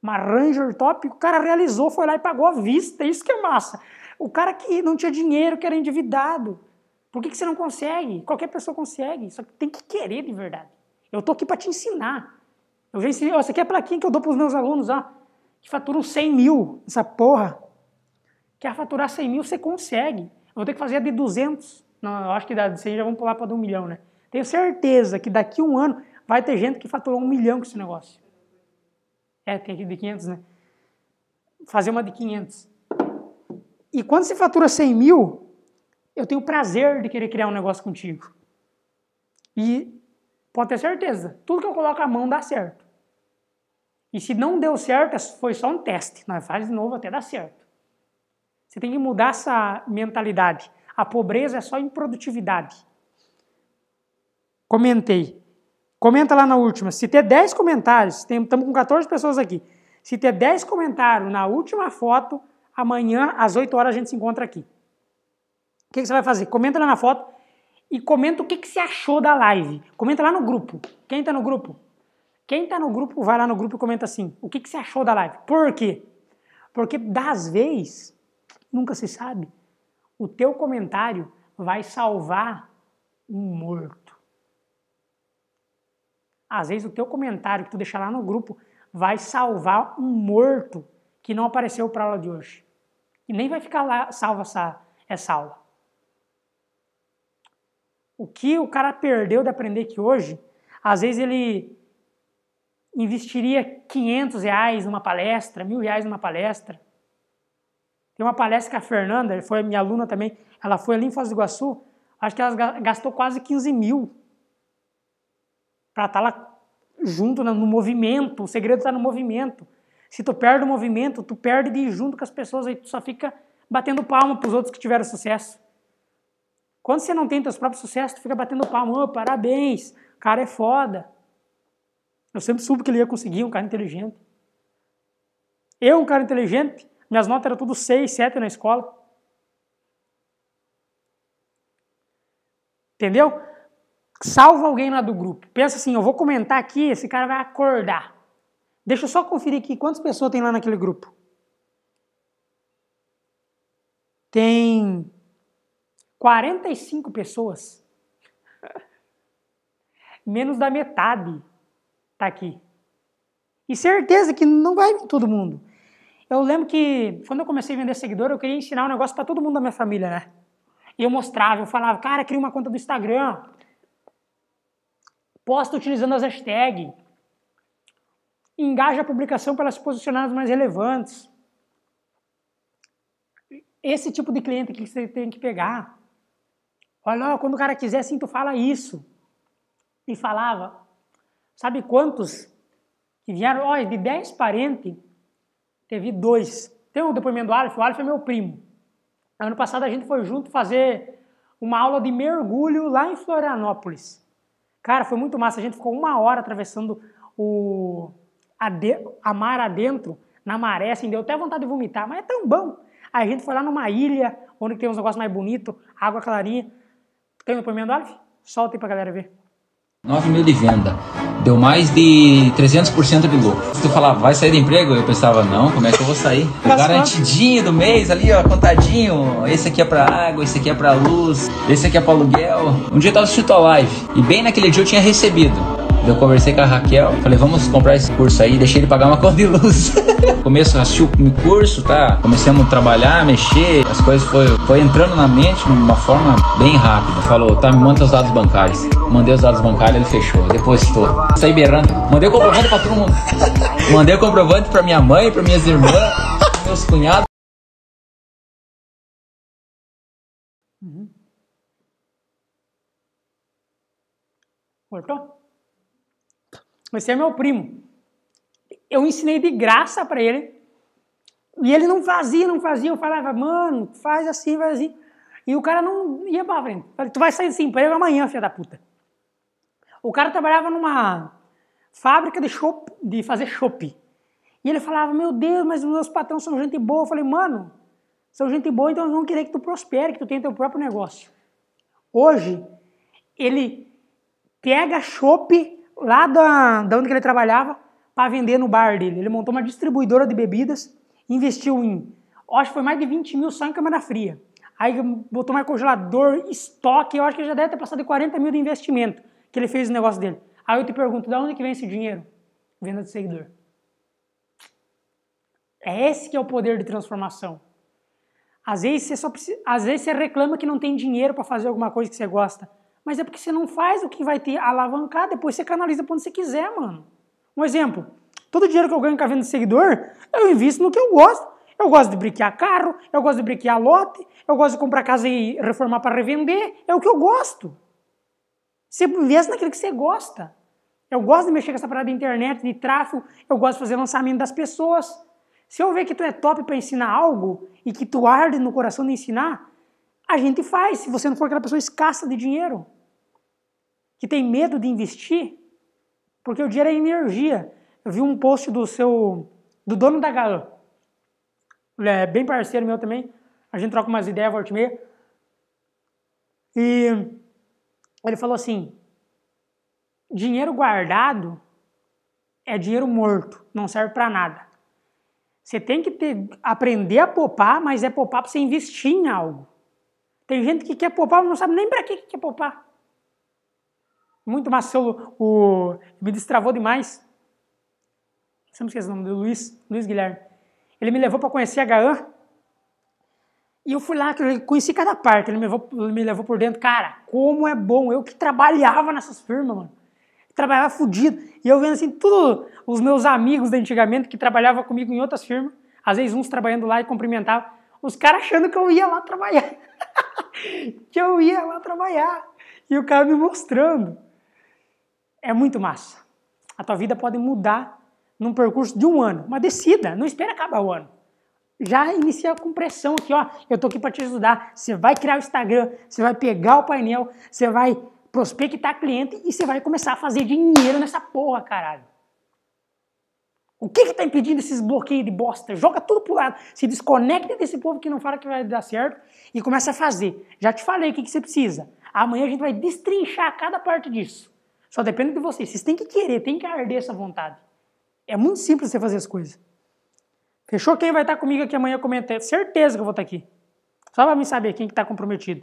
Uma Ranger top, o cara realizou, foi lá e pagou à vista, isso que é massa. O cara que não tinha dinheiro, que era endividado. Por que, que você não consegue? Qualquer pessoa consegue, só que tem que querer de verdade. Eu tô aqui para te ensinar. Eu já ensinei, ó, essa aqui é a plaquinha que eu dou para os meus alunos, ó, que faturam 100 mil, essa porra. Quer faturar 100 mil, você consegue. Eu vou ter que fazer a de 200. Não, eu acho que da de 100 já vamos pular para de 1 milhão, né? Tenho certeza que daqui a um ano vai ter gente que faturou um milhão com esse negócio. É, tem aqui de 500, né? Fazer uma de 500. E quando você fatura 100 mil, eu tenho o prazer de querer criar um negócio contigo. E pode ter certeza, tudo que eu coloco a mão dá certo. E se não deu certo, é, foi só um teste. Nós faz de novo até dar certo. Você tem que mudar essa mentalidade. A pobreza é só improdutividade. Comentei. Comenta lá na última. Se ter 10 comentários, estamos com 14 pessoas aqui. Se ter 10 comentários na última foto, amanhã às 8 horas a gente se encontra aqui. O que, que você vai fazer? Comenta lá na foto e comenta o que, que você achou da live. Comenta lá no grupo. Quem está no grupo? Quem está no grupo, vai lá no grupo e comenta assim: o que, que você achou da live? Por quê? Porque das vezes, nunca se sabe, o teu comentário vai salvar um morto. Às vezes o teu comentário que tu deixar lá no grupo vai salvar um morto que não apareceu para a aula de hoje. E nem vai ficar lá salva essa, essa aula. O que o cara perdeu de aprender que hoje, às vezes ele investiria 500 reais numa palestra, mil reais numa palestra. Tem uma palestra que a Fernanda, foi minha aluna também, ela foi ali em Foz do Iguaçu, acho que ela gastou quase 15 mil para estar tá lá junto no movimento. O segredo está no movimento. Se tu perde o movimento, tu perde de ir junto com as pessoas, aí tu só fica batendo palma para os outros que tiveram sucesso. Quando você não tem teus próprios sucessos, tu fica batendo palma, oh, parabéns, o cara é foda. Eu sempre soube que ele ia conseguir, um cara inteligente. Eu, um cara inteligente, minhas notas eram tudo 6, 7 na escola. Entendeu? salva alguém lá do grupo. Pensa assim, eu vou comentar aqui, esse cara vai acordar. Deixa eu só conferir aqui quantas pessoas tem lá naquele grupo. Tem 45 pessoas. Menos da metade tá aqui. E certeza que não vai vir todo mundo. Eu lembro que quando eu comecei a vender seguidor, eu queria ensinar um negócio para todo mundo da minha família, né? E eu mostrava, eu falava, cara, cria uma conta do Instagram, Posta utilizando as hashtags. Engaja a publicação para se posicionar mais relevantes. Esse tipo de cliente que você tem que pegar. Olha, quando o cara quiser, sim, tu fala isso. E falava. Sabe quantos que vieram? Olha, de 10 parentes, teve dois. Tem o um depoimento do Aleph, o Aleph é meu primo. Ano passado a gente foi junto fazer uma aula de mergulho lá em Florianópolis. Cara, foi muito massa. A gente ficou uma hora atravessando o a mar adentro, na maré, assim, deu até vontade de vomitar, mas é tão bom. Aí a gente foi lá numa ilha, onde tem uns negócios mais bonitos, água clarinha. Tem o depoimento do Solta aí pra galera ver. 9 mil de venda. Deu mais de 300% de lucro. Se tu falava, vai sair do emprego, eu pensava, não, como é que eu vou sair? garantidinho do mês ali, ó, contadinho. Esse aqui é pra água, esse aqui é pra luz, esse aqui é pra aluguel. Um dia eu tava assistindo tua live e bem naquele dia eu tinha recebido eu conversei com a Raquel, falei, vamos comprar esse curso aí, deixei ele pagar uma conta de luz. Começo a assistir o curso, tá? Começamos a trabalhar, mexer, as coisas foi, foi entrando na mente de uma forma bem rápida. Falou, tá, me manda os dados bancários. Mandei os dados bancários, ele fechou. Depois estou. Saí berrando, Mandei o comprovante pra todo mundo. Mandei o comprovante pra minha mãe, pra minhas irmãs, meus cunhados. Cortou? Uhum. Esse é meu primo. Eu ensinei de graça para ele. E ele não fazia, não fazia. Eu falava, mano, faz assim, faz assim. E o cara não ia pra frente. Falei, tu vai sair desse emprego amanhã, filha da puta. O cara trabalhava numa fábrica de, shop, de fazer chope. E ele falava, meu Deus, mas os meus patrões são gente boa. Eu falei, mano, são gente boa, então eles vão querer que tu prospere, que tu tenha teu próprio negócio. Hoje, ele pega chope lá da, da onde ele trabalhava para vender no bar dele. Ele montou uma distribuidora de bebidas, investiu em, acho que foi mais de 20 mil só em câmera fria. Aí botou mais congelador, estoque, eu acho que já deve ter passado de 40 mil de investimento que ele fez o negócio dele. Aí eu te pergunto, da onde que vem esse dinheiro? Venda de seguidor. É esse que é o poder de transformação. Às vezes você só precisa, às vezes você reclama que não tem dinheiro para fazer alguma coisa que você gosta, mas é porque você não faz o que vai te alavancar, depois você canaliza para onde você quiser, mano. Um exemplo, todo o dinheiro que eu ganho com a venda de seguidor, eu invisto no que eu gosto. Eu gosto de brinquear carro, eu gosto de brinquear lote, eu gosto de comprar casa e reformar para revender. É o que eu gosto. Você investe naquilo que você gosta. Eu gosto de mexer com essa parada de internet, de tráfego, eu gosto de fazer lançamento das pessoas. Se eu ver que tu é top para ensinar algo e que tu arde no coração de ensinar, a gente faz, se você não for aquela pessoa escassa de dinheiro, que tem medo de investir, porque o dinheiro é energia. Eu vi um post do seu, do dono da galera, é bem parceiro meu também, a gente troca umas ideias, volta e meia, e ele falou assim, dinheiro guardado é dinheiro morto, não serve para nada. Você tem que ter, aprender a poupar, mas é poupar para você investir em algo. Tem gente que quer poupar, mas não sabe nem para que quer poupar. Muito massa, o, o, me destravou demais. Você não esquece o nome do Luiz, Luiz Guilherme. Ele me levou para conhecer a Gaã. E eu fui lá, conheci cada parte. Ele me levou, me levou por dentro. Cara, como é bom. Eu que trabalhava nessas firmas, mano. Trabalhava fudido. E eu vendo assim, todos os meus amigos de antigamente que trabalhavam comigo em outras firmas. Às vezes uns trabalhando lá e cumprimentavam Os caras achando que eu ia lá trabalhar. que eu ia lá trabalhar e o cara me mostrando. É muito massa. A tua vida pode mudar num percurso de um ano, uma descida, não espera acabar o ano. Já inicia com pressão aqui, ó. Eu tô aqui para te ajudar. Você vai criar o Instagram, você vai pegar o painel, você vai prospectar cliente e você vai começar a fazer dinheiro nessa porra, caralho. O que está impedindo esses bloqueios de bosta? Joga tudo pro lado. Se desconecta desse povo que não fala que vai dar certo e começa a fazer. Já te falei o que, que você precisa. Amanhã a gente vai destrinchar cada parte disso. Só depende de vocês. Vocês têm que querer, têm que arder essa vontade. É muito simples você fazer as coisas. Fechou? Quem vai estar tá comigo aqui amanhã comenta. Certeza que eu vou estar tá aqui. Só para me saber quem que está comprometido.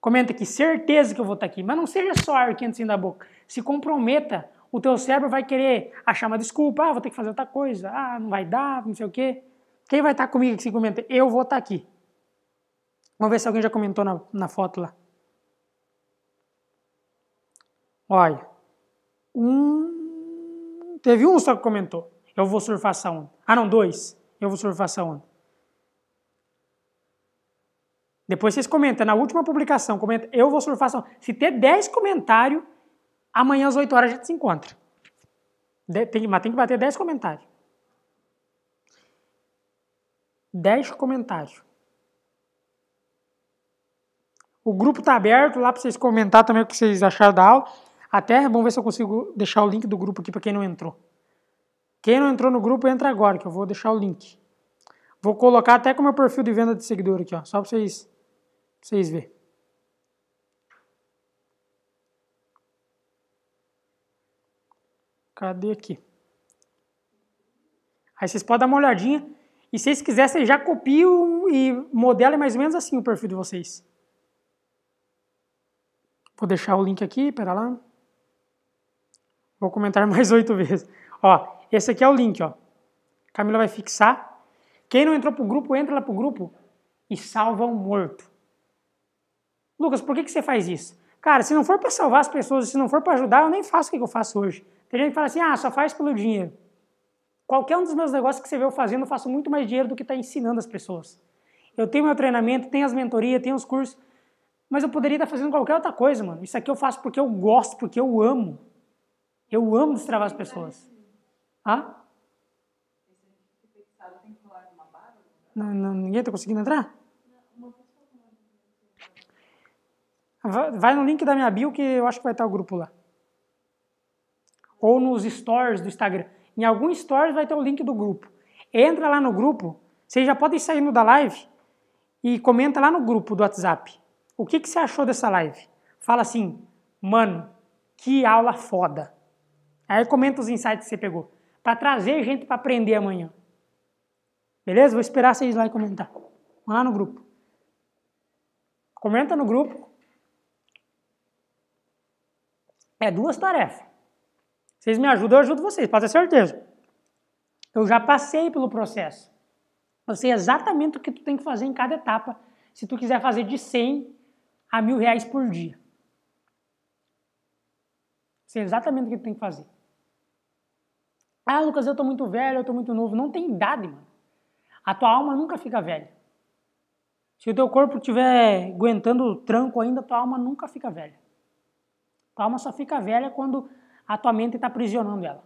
Comenta aqui, certeza que eu vou estar tá aqui. Mas não seja só ar quente assim da boca. Se comprometa o teu cérebro vai querer achar uma desculpa, ah, vou ter que fazer outra coisa, ah, não vai dar, não sei o quê. Quem vai estar comigo aqui se comenta? Eu vou estar aqui. Vamos ver se alguém já comentou na, na foto lá. Olha, um... Teve um só que comentou. Eu vou surfar essa onda. Ah, não, dois. Eu vou surfar essa onda. Depois vocês comentam, na última publicação, comenta, eu vou surfar essa onda. Se ter 10 comentários, Amanhã às 8 horas a gente se encontra. De, tem, mas tem que bater 10 comentários. 10 comentários. O grupo está aberto lá para vocês comentar também o que vocês acharam da aula. Até, vamos é ver se eu consigo deixar o link do grupo aqui para quem não entrou. Quem não entrou no grupo, entra agora, que eu vou deixar o link. Vou colocar até com o meu perfil de venda de seguidor aqui, ó, só para vocês, vocês verem. Cadê aqui? Aí vocês podem dar uma olhadinha. E se vocês quiserem, já copiam e modelam mais ou menos assim o perfil de vocês. Vou deixar o link aqui, pera lá. Vou comentar mais oito vezes. Ó, esse aqui é o link, ó. Camila vai fixar. Quem não entrou pro grupo, entra lá pro grupo e salva um morto. Lucas, por que, que você faz isso? Cara, se não for para salvar as pessoas, se não for para ajudar, eu nem faço o que eu faço hoje. Tem gente que fala assim, ah, só faz pelo dinheiro. Qualquer um dos meus negócios que você vê eu fazendo, eu faço muito mais dinheiro do que está ensinando as pessoas. Eu tenho meu treinamento, tenho as mentorias, tenho os cursos, mas eu poderia estar tá fazendo qualquer outra coisa, mano. Isso aqui eu faço porque eu gosto, porque eu amo. Eu amo destravar as pessoas. Ah? Não, não, ninguém está conseguindo entrar? Vai no link da minha bio que eu acho que vai estar o grupo lá ou nos stories do Instagram. Em algum stories vai ter o link do grupo. Entra lá no grupo, vocês já podem sair no da live e comenta lá no grupo do WhatsApp. O que, que você achou dessa live? Fala assim, mano, que aula foda. Aí comenta os insights que você pegou. Para trazer gente para aprender amanhã. Beleza? Vou esperar vocês lá e comentar. Vão lá no grupo. Comenta no grupo. É duas tarefas. Vocês me ajudam, eu ajudo vocês, pode ter certeza. Eu já passei pelo processo. Eu sei exatamente o que tu tem que fazer em cada etapa, se tu quiser fazer de 100 a mil reais por dia. Sei exatamente o que tu tem que fazer. Ah, Lucas, eu tô muito velho, eu tô muito novo. Não tem idade, mano. A tua alma nunca fica velha. Se o teu corpo estiver aguentando o tranco ainda, tua alma nunca fica velha. Tua alma só fica velha quando a tua mente está aprisionando ela.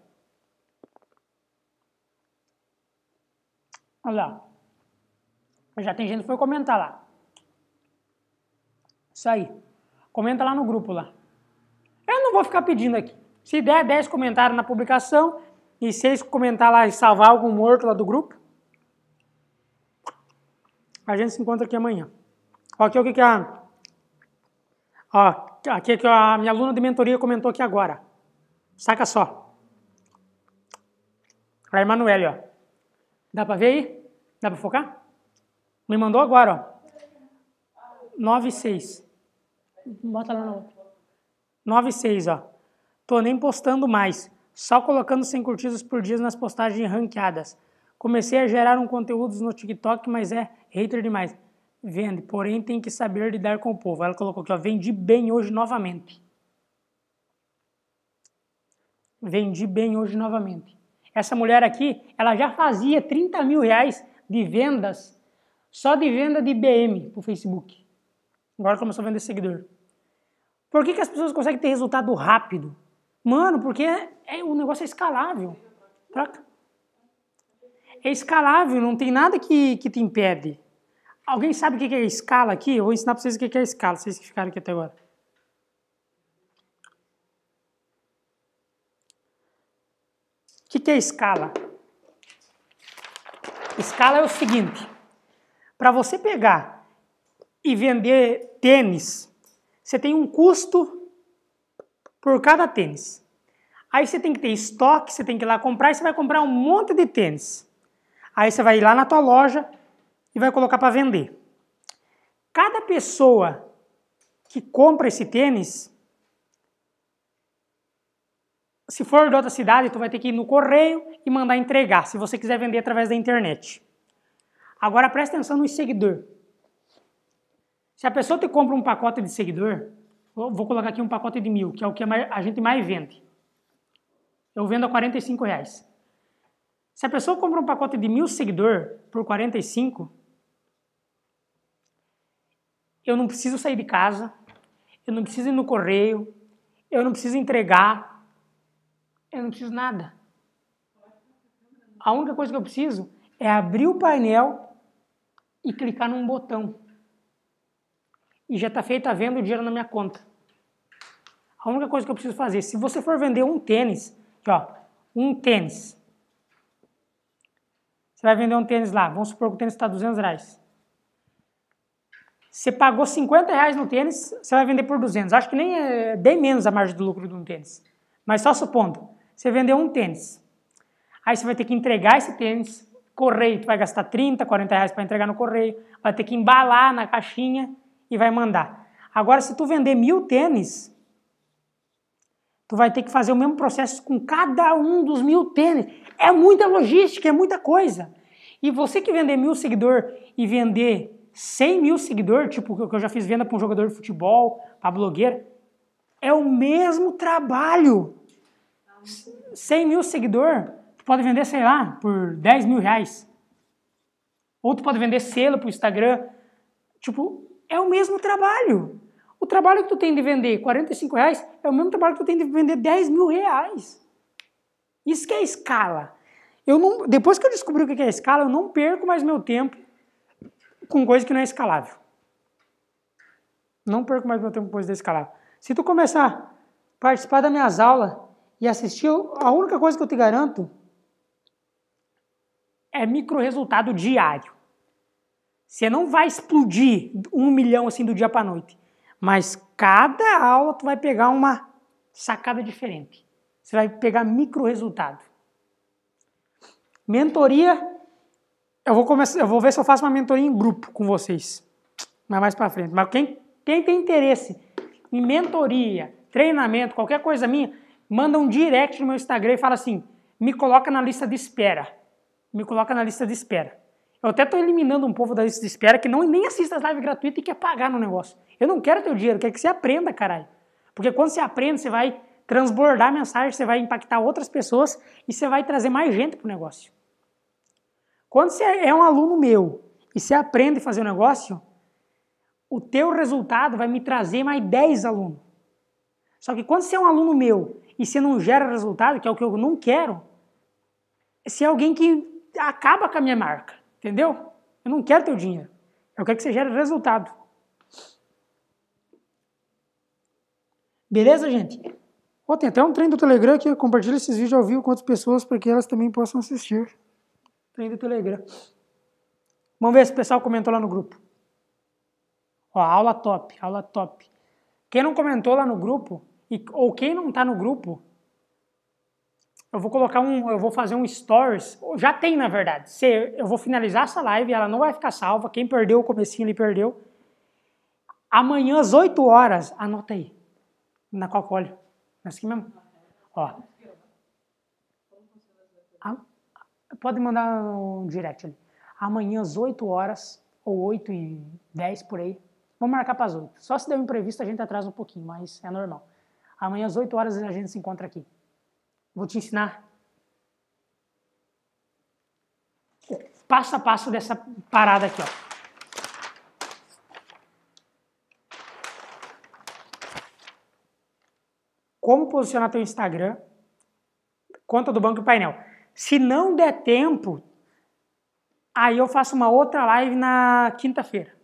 Olha lá. Já tem gente que foi comentar lá. Isso aí. Comenta lá no grupo lá. Eu não vou ficar pedindo aqui. Se der 10 comentários na publicação e 6 comentar lá e salvar algum morto lá do grupo, a gente se encontra aqui amanhã. Olha aqui o que, a. Ó, aqui que a minha aluna de mentoria comentou aqui agora. Saca só. A Emanuele, ó. Dá para ver aí? Dá para focar? Me mandou agora, ó. 9 e 6. Bota lá no 9 e 6, ó. Tô nem postando mais. Só colocando 100 curtidas por dia nas postagens ranqueadas. Comecei a gerar um conteúdo no TikTok, mas é hater demais. Vende, porém tem que saber lidar com o povo. Ela colocou aqui, ó, vendi bem hoje novamente. Vendi bem hoje novamente. Essa mulher aqui, ela já fazia 30 mil reais de vendas, só de venda de BM para o Facebook. Agora começou a vender seguidor. Por que, que as pessoas conseguem ter resultado rápido? Mano, porque é, é, o negócio é escalável. Troca. É escalável, não tem nada que, que te impede. Alguém sabe o que é escala aqui? Eu vou ensinar para vocês o que é escala, vocês que ficaram aqui até agora. O que, que é escala? Escala é o seguinte: para você pegar e vender tênis, você tem um custo por cada tênis. Aí você tem que ter estoque, você tem que ir lá comprar e você vai comprar um monte de tênis. Aí você vai ir lá na tua loja e vai colocar para vender. Cada pessoa que compra esse tênis, se for de outra cidade, tu vai ter que ir no correio e mandar entregar, se você quiser vender através da internet. Agora presta atenção no seguidor. Se a pessoa te compra um pacote de seguidor, vou colocar aqui um pacote de mil, que é o que a gente mais vende. Eu vendo a 45 reais. Se a pessoa compra um pacote de mil seguidor por 45, eu não preciso sair de casa, eu não preciso ir no correio, eu não preciso entregar, eu não preciso nada. A única coisa que eu preciso é abrir o painel e clicar num botão. E já está feita a venda, o dinheiro na minha conta. A única coisa que eu preciso fazer, se você for vender um tênis, aqui, ó, um tênis. Você vai vender um tênis lá, vamos supor que o tênis está 200 reais. Você pagou 50 reais no tênis, você vai vender por 200. Acho que nem é, é bem menos a margem de lucro de um tênis. Mas só supondo. Você vendeu um tênis. Aí você vai ter que entregar esse tênis, correio, tu vai gastar 30, 40 reais para entregar no correio, vai ter que embalar na caixinha e vai mandar. Agora, se tu vender mil tênis, tu vai ter que fazer o mesmo processo com cada um dos mil tênis. É muita logística, é muita coisa. E você que vender mil seguidor e vender 100 mil seguidor, tipo que eu já fiz venda para um jogador de futebol, para blogueira, é o mesmo trabalho. 100 mil seguidor, tu pode vender, sei lá, por 10 mil reais. Ou tu pode vender selo pro Instagram. Tipo, é o mesmo trabalho. O trabalho que tu tem de vender 45 reais é o mesmo trabalho que tu tem de vender 10 mil reais. Isso que é escala. Eu não, depois que eu descobri o que é escala, eu não perco mais meu tempo com coisa que não é escalável. Não perco mais meu tempo com coisa é escalável. Se tu começar a participar das minhas aulas e assistir, a única coisa que eu te garanto é micro resultado diário. Você não vai explodir um milhão assim do dia para noite, mas cada aula tu vai pegar uma sacada diferente. Você vai pegar micro resultado. Mentoria, eu vou começar, eu vou ver se eu faço uma mentoria em grupo com vocês, mas mais para frente. Mas quem, quem tem interesse em mentoria, treinamento, qualquer coisa minha, manda um direct no meu Instagram e fala assim: me coloca na lista de espera. Me coloca na lista de espera. Eu até estou eliminando um povo da lista de espera que não nem assiste as lives gratuitas e quer pagar no negócio. Eu não quero teu dinheiro, quero que você aprenda, caralho. Porque quando você aprende, você vai transbordar mensagens mensagem, você vai impactar outras pessoas e você vai trazer mais gente para o negócio. Quando você é um aluno meu e você aprende a fazer o um negócio, o teu resultado vai me trazer mais 10 alunos. Só que quando você é um aluno meu e se não gera resultado, que é o que eu não quero, se é alguém que acaba com a minha marca, entendeu? Eu não quero teu dinheiro. Eu quero que você gere resultado. Beleza, gente? Oh, tem até um trem do Telegram que compartilha esses vídeos ao vivo com outras pessoas para que elas também possam assistir. Trem do Telegram. Vamos ver se o pessoal comentou lá no grupo. Ó, aula top, aula top. Quem não comentou lá no grupo, e, ou quem não está no grupo, eu vou colocar um, eu vou fazer um stories, já tem na verdade. Se, eu vou finalizar essa live, ela não vai ficar salva, quem perdeu o comecinho ele perdeu. Amanhã às 8 horas, anota aí. Na qual colhe. Nessa é assim aqui mesmo. Ó. A, pode mandar um direct ali. Amanhã às 8 horas, ou 8 e 10 por aí. Vamos marcar para as 8. Só se der um imprevisto a gente atrasa um pouquinho, mas é normal. Amanhã às 8 horas a gente se encontra aqui. Vou te ensinar o passo a passo dessa parada aqui, ó. Como posicionar teu Instagram, conta do banco e painel. Se não der tempo, aí eu faço uma outra live na quinta-feira.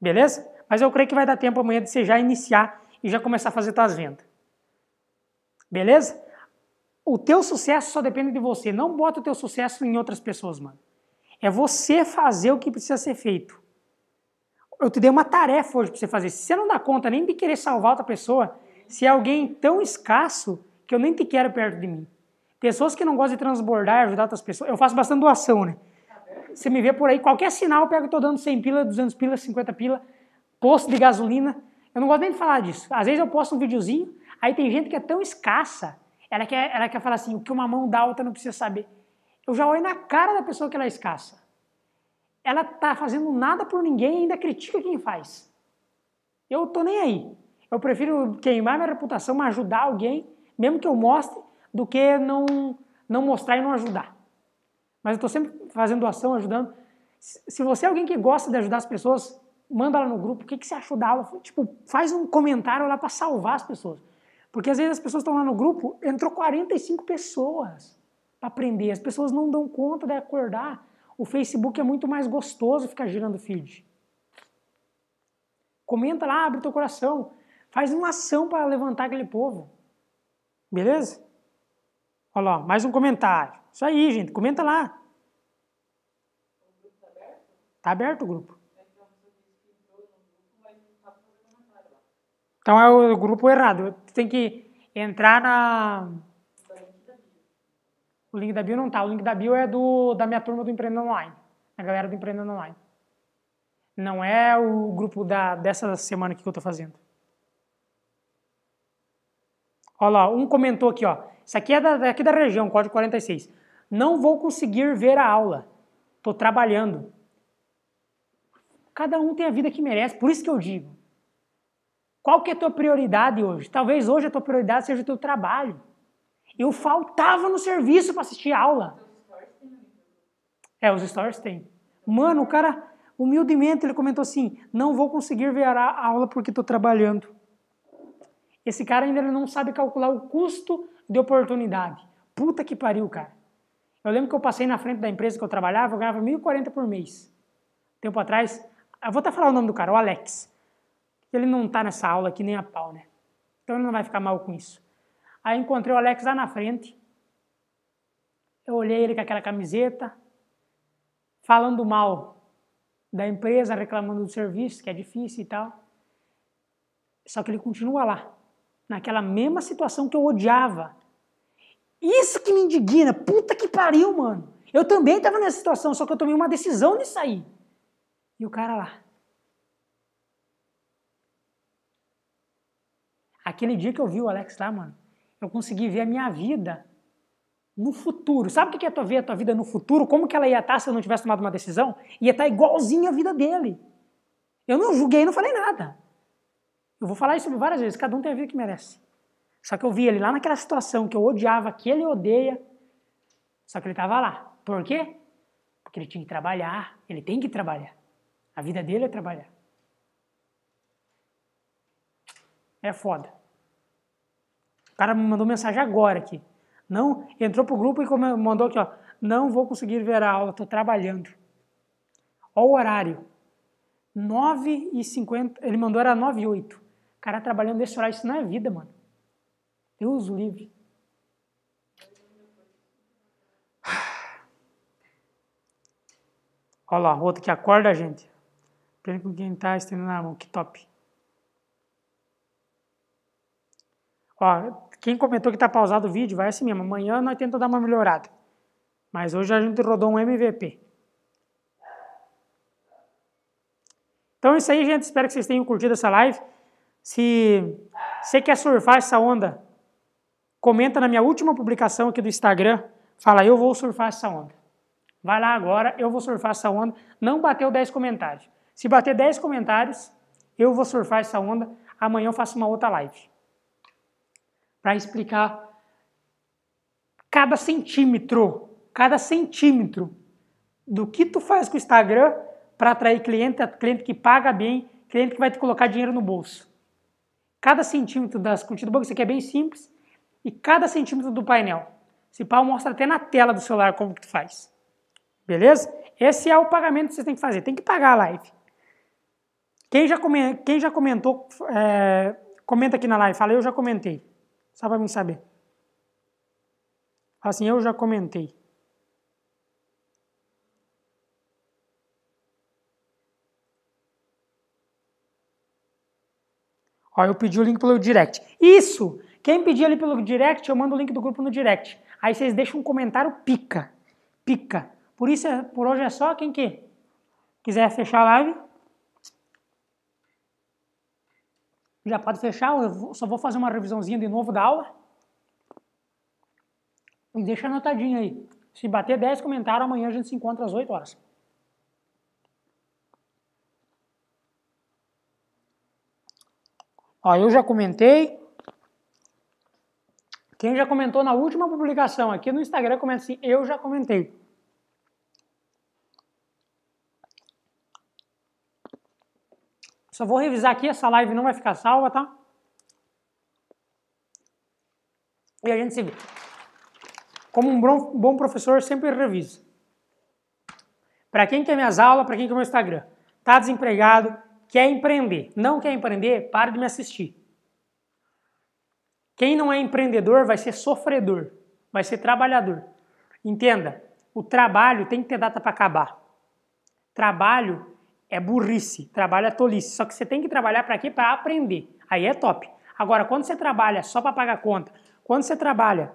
Beleza? Mas eu creio que vai dar tempo amanhã de você já iniciar e já começar a fazer suas vendas. Beleza? O teu sucesso só depende de você. Não bota o teu sucesso em outras pessoas, mano. É você fazer o que precisa ser feito. Eu te dei uma tarefa hoje para você fazer. Se você não dá conta nem de querer salvar outra pessoa, se é alguém tão escasso que eu nem te quero perto de mim. Pessoas que não gostam de transbordar e ajudar outras pessoas. Eu faço bastante doação, né? Você me vê por aí, qualquer sinal eu pego, eu tô dando 100 pila, 200 pila, 50 pila, posto de gasolina. Eu não gosto nem de falar disso. Às vezes eu posto um videozinho, Aí tem gente que é tão escassa, ela quer, ela quer falar assim, o que uma mão dá, outra não precisa saber. Eu já olho na cara da pessoa que ela é escassa. Ela tá fazendo nada por ninguém e ainda critica quem faz. Eu tô nem aí. Eu prefiro queimar minha reputação, mas ajudar alguém, mesmo que eu mostre, do que não, não mostrar e não ajudar. Mas eu estou sempre fazendo doação, ajudando. Se você é alguém que gosta de ajudar as pessoas, manda lá no grupo o que, que você achou da aula. Tipo, faz um comentário lá para salvar as pessoas. Porque às vezes as pessoas estão lá no grupo, entrou 45 pessoas para aprender. As pessoas não dão conta de acordar. O Facebook é muito mais gostoso ficar girando feed. Comenta lá, abre teu coração. Faz uma ação para levantar aquele povo. Beleza? Olha lá, mais um comentário. Isso aí, gente. Comenta lá. Tá aberto o grupo. Então é o grupo errado. Tem que entrar na. O link da bio não tá. O link da bio é do, da minha turma do Empreendendo Online. A galera do Empreendendo Online. Não é o grupo da, dessa semana que eu tô fazendo. Olha lá, um comentou aqui, ó. Isso aqui é da, aqui da região, código 46. Não vou conseguir ver a aula. Tô trabalhando. Cada um tem a vida que merece, por isso que eu digo. Qual que é a tua prioridade hoje? Talvez hoje a tua prioridade seja o teu trabalho. Eu faltava no serviço para assistir aula. É, os stories tem. Mano, o cara, humildemente, ele comentou assim: não vou conseguir ver a aula porque estou trabalhando. Esse cara ainda não sabe calcular o custo de oportunidade. Puta que pariu, cara. Eu lembro que eu passei na frente da empresa que eu trabalhava, eu ganhava 1.040 por mês. Tempo atrás, eu vou até falar o nome do cara, o Alex ele não está nessa aula aqui nem a pau, né? Então ele não vai ficar mal com isso. Aí encontrei o Alex lá na frente. Eu olhei ele com aquela camiseta, falando mal da empresa, reclamando do serviço, que é difícil e tal. Só que ele continua lá, naquela mesma situação que eu odiava. Isso que me indigna. Puta que pariu, mano. Eu também estava nessa situação, só que eu tomei uma decisão de sair. E o cara lá. Aquele dia que eu vi o Alex lá, mano, eu consegui ver a minha vida no futuro. Sabe o que é ver a tua vida no futuro? Como que ela ia estar tá se eu não tivesse tomado uma decisão? Ia estar tá igualzinha a vida dele. Eu não julguei, não falei nada. Eu vou falar isso várias vezes, cada um tem a vida que merece. Só que eu vi ele lá naquela situação que eu odiava, que ele odeia, só que ele estava lá. Por quê? Porque ele tinha que trabalhar, ele tem que trabalhar. A vida dele é trabalhar. É foda. O cara me mandou mensagem agora aqui. Não, entrou pro grupo e mandou aqui, ó. Não vou conseguir ver a aula, tô trabalhando. Ó o horário. 9 e 50, ele mandou era 9 h O cara trabalhando nesse horário, isso não é vida, mano. Deus livre. Olha lá, outro que acorda gente. Pelo com quem está estendendo a mão, que top. Ó, quem comentou que está pausado o vídeo, vai assim mesmo. Amanhã nós tentamos dar uma melhorada. Mas hoje a gente rodou um MVP. Então é isso aí, gente. Espero que vocês tenham curtido essa live. Se você quer surfar essa onda, comenta na minha última publicação aqui do Instagram. Fala, eu vou surfar essa onda. Vai lá agora, eu vou surfar essa onda. Não bateu 10 comentários. Se bater 10 comentários, eu vou surfar essa onda. Amanhã eu faço uma outra live para explicar cada centímetro, cada centímetro do que tu faz com o Instagram para atrair cliente, cliente que paga bem, cliente que vai te colocar dinheiro no bolso. Cada centímetro das curtidas do banco, isso aqui é bem simples, e cada centímetro do painel. Se pau mostra até na tela do celular como que tu faz. Beleza? Esse é o pagamento que vocês têm que fazer. Tem que pagar a live. Quem já, come, quem já comentou, é, comenta aqui na live. Fala, eu já comentei. Só para mim saber. Fala assim, eu já comentei. Ó, eu pedi o link pelo direct. Isso! Quem pedir ali pelo direct, eu mando o link do grupo no direct. Aí vocês deixam um comentário pica. Pica. Por isso, é, por hoje é só. Quem que quiser fechar a live, Já pode fechar, eu só vou fazer uma revisãozinha de novo da aula. E deixa anotadinho aí. Se bater 10 comentários, amanhã a gente se encontra às 8 horas. Ó, eu já comentei. Quem já comentou na última publicação aqui no Instagram, comenta assim, eu já comentei. Só vou revisar aqui, essa live não vai ficar salva, tá? E a gente se vê. Como um bom professor, sempre revisa. Para quem quer minhas aulas, para quem quer meu Instagram. Tá desempregado, quer empreender. Não quer empreender? Para de me assistir. Quem não é empreendedor vai ser sofredor, vai ser trabalhador. Entenda, o trabalho tem que ter data para acabar. Trabalho é burrice, trabalho é tolice. Só que você tem que trabalhar para quê? Para aprender. Aí é top. Agora, quando você trabalha só para pagar conta, quando você trabalha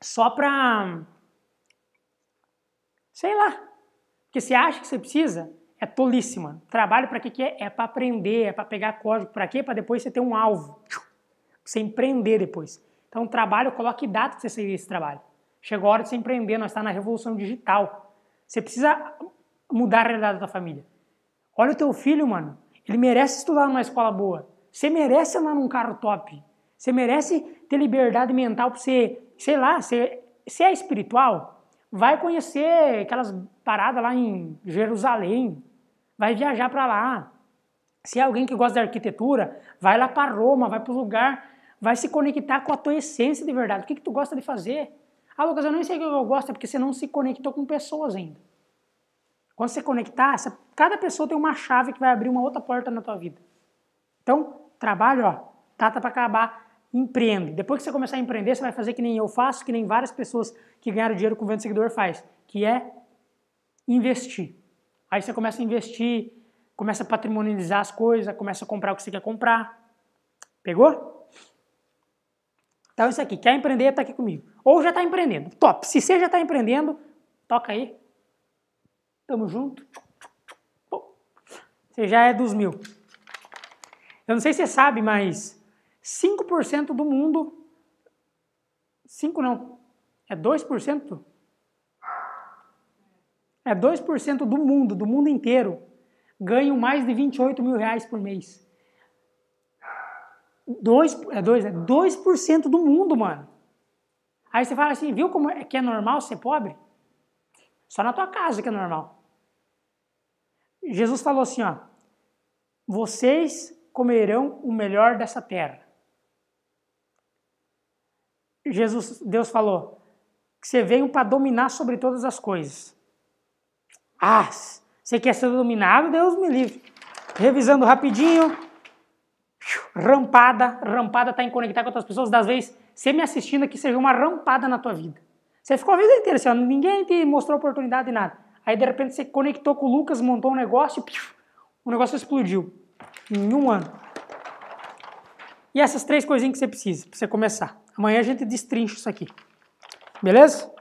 só para. sei lá. Porque você acha que você precisa, é tolice, mano. Trabalho para quê que é? É para aprender, é para pegar código. Para quê? Para depois você ter um alvo. Pra você empreender depois. Então, trabalho, coloque data para você sair desse trabalho. Chegou a hora de você empreender, nós estamos tá na revolução digital. Você precisa mudar a realidade da família. Olha o teu filho, mano. Ele merece estudar numa escola boa. Você merece andar num carro top. Você merece ter liberdade mental para você, sei lá, você, você é espiritual, vai conhecer aquelas paradas lá em Jerusalém, vai viajar para lá. Se é alguém que gosta da arquitetura, vai lá para Roma, vai para o lugar, vai se conectar com a tua essência de verdade. O que, que tu gosta de fazer? Ah, Lucas, eu não sei o que eu gosto, é porque você não se conectou com pessoas ainda. Quando você conectar, você, cada pessoa tem uma chave que vai abrir uma outra porta na tua vida. Então, trabalho, ó, data para acabar, empreende. Depois que você começar a empreender, você vai fazer que nem eu faço, que nem várias pessoas que ganharam dinheiro com venda seguidor faz, que é investir. Aí você começa a investir, começa a patrimonializar as coisas, começa a comprar o que você quer comprar. Pegou? Então isso aqui, quer empreender, tá aqui comigo. Ou já está empreendendo. Top! Se você já está empreendendo, toca aí, Tamo junto. Você já é dos mil. Eu não sei se você sabe, mas 5% do mundo. 5 não. É 2%? É 2% do mundo, do mundo inteiro, ganham mais de 28 mil reais por mês. 2, é 2, é 2% do mundo, mano. Aí você fala assim, viu como é que é normal ser pobre? Só na tua casa que é normal. Jesus falou assim, ó, vocês comerão o melhor dessa terra. Jesus, Deus falou que você veio para dominar sobre todas as coisas. Ah, você quer ser dominado? Deus me livre. Revisando rapidinho. Rampada, rampada tá em conectar com outras pessoas. Das vezes, você me assistindo aqui, você uma rampada na tua vida. Você ficou a vida inteira assim, ó, ninguém te mostrou oportunidade e nada. Aí de repente você conectou com o Lucas, montou um negócio e o negócio explodiu em um ano. E essas três coisinhas que você precisa para você começar. Amanhã a gente destrincha isso aqui. Beleza?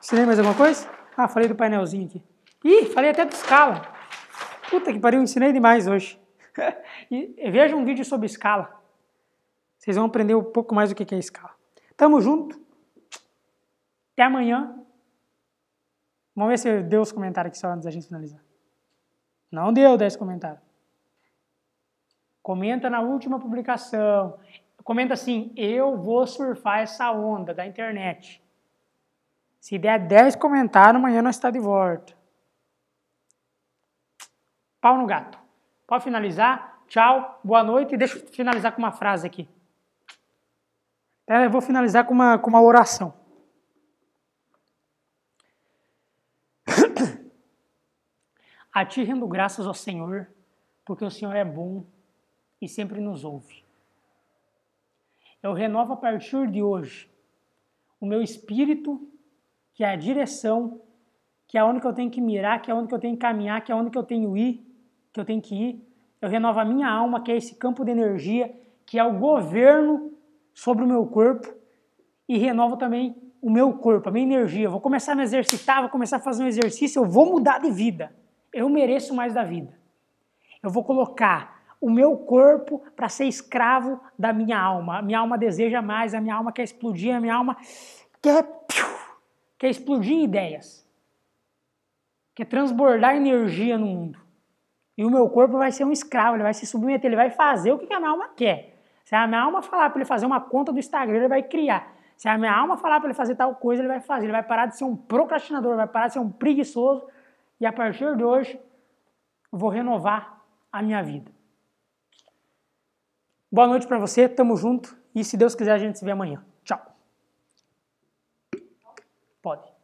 Você lembra mais alguma coisa? Ah, falei do painelzinho aqui. Ih, falei até de escala. Puta que pariu, ensinei demais hoje. veja um vídeo sobre escala. Vocês vão aprender um pouco mais do que é escala. Tamo junto. Até amanhã. Vamos ver se deu os comentários aqui só antes da gente finalizar. Não deu 10 comentários. Comenta na última publicação. Comenta assim: eu vou surfar essa onda da internet. Se der 10 comentários, amanhã nós está de volta. Pau no gato. Pode finalizar? Tchau, boa noite. E deixa eu finalizar com uma frase aqui. Eu vou finalizar com uma, com uma oração. A ti rendo graças ao Senhor, porque o Senhor é bom e sempre nos ouve. Eu renovo a partir de hoje o meu espírito, que é a direção, que é onde que eu tenho que mirar, que é onde que eu tenho que caminhar, que é onde que eu tenho que ir, que eu tenho que ir. Eu renovo a minha alma, que é esse campo de energia, que é o governo sobre o meu corpo, e renovo também o meu corpo, a minha energia. Eu vou começar a me exercitar, vou começar a fazer um exercício, eu vou mudar de vida eu mereço mais da vida. Eu vou colocar o meu corpo para ser escravo da minha alma. A minha alma deseja mais, a minha alma quer explodir, a minha alma quer, piu, quer explodir em ideias. Quer transbordar energia no mundo. E o meu corpo vai ser um escravo, ele vai se submeter, ele vai fazer o que a minha alma quer. Se a minha alma falar para ele fazer uma conta do Instagram, ele vai criar. Se a minha alma falar para ele fazer tal coisa, ele vai fazer. Ele vai parar de ser um procrastinador, vai parar de ser um preguiçoso e a partir de hoje, vou renovar a minha vida. Boa noite para você, tamo junto e se Deus quiser a gente se vê amanhã. Tchau. Pode.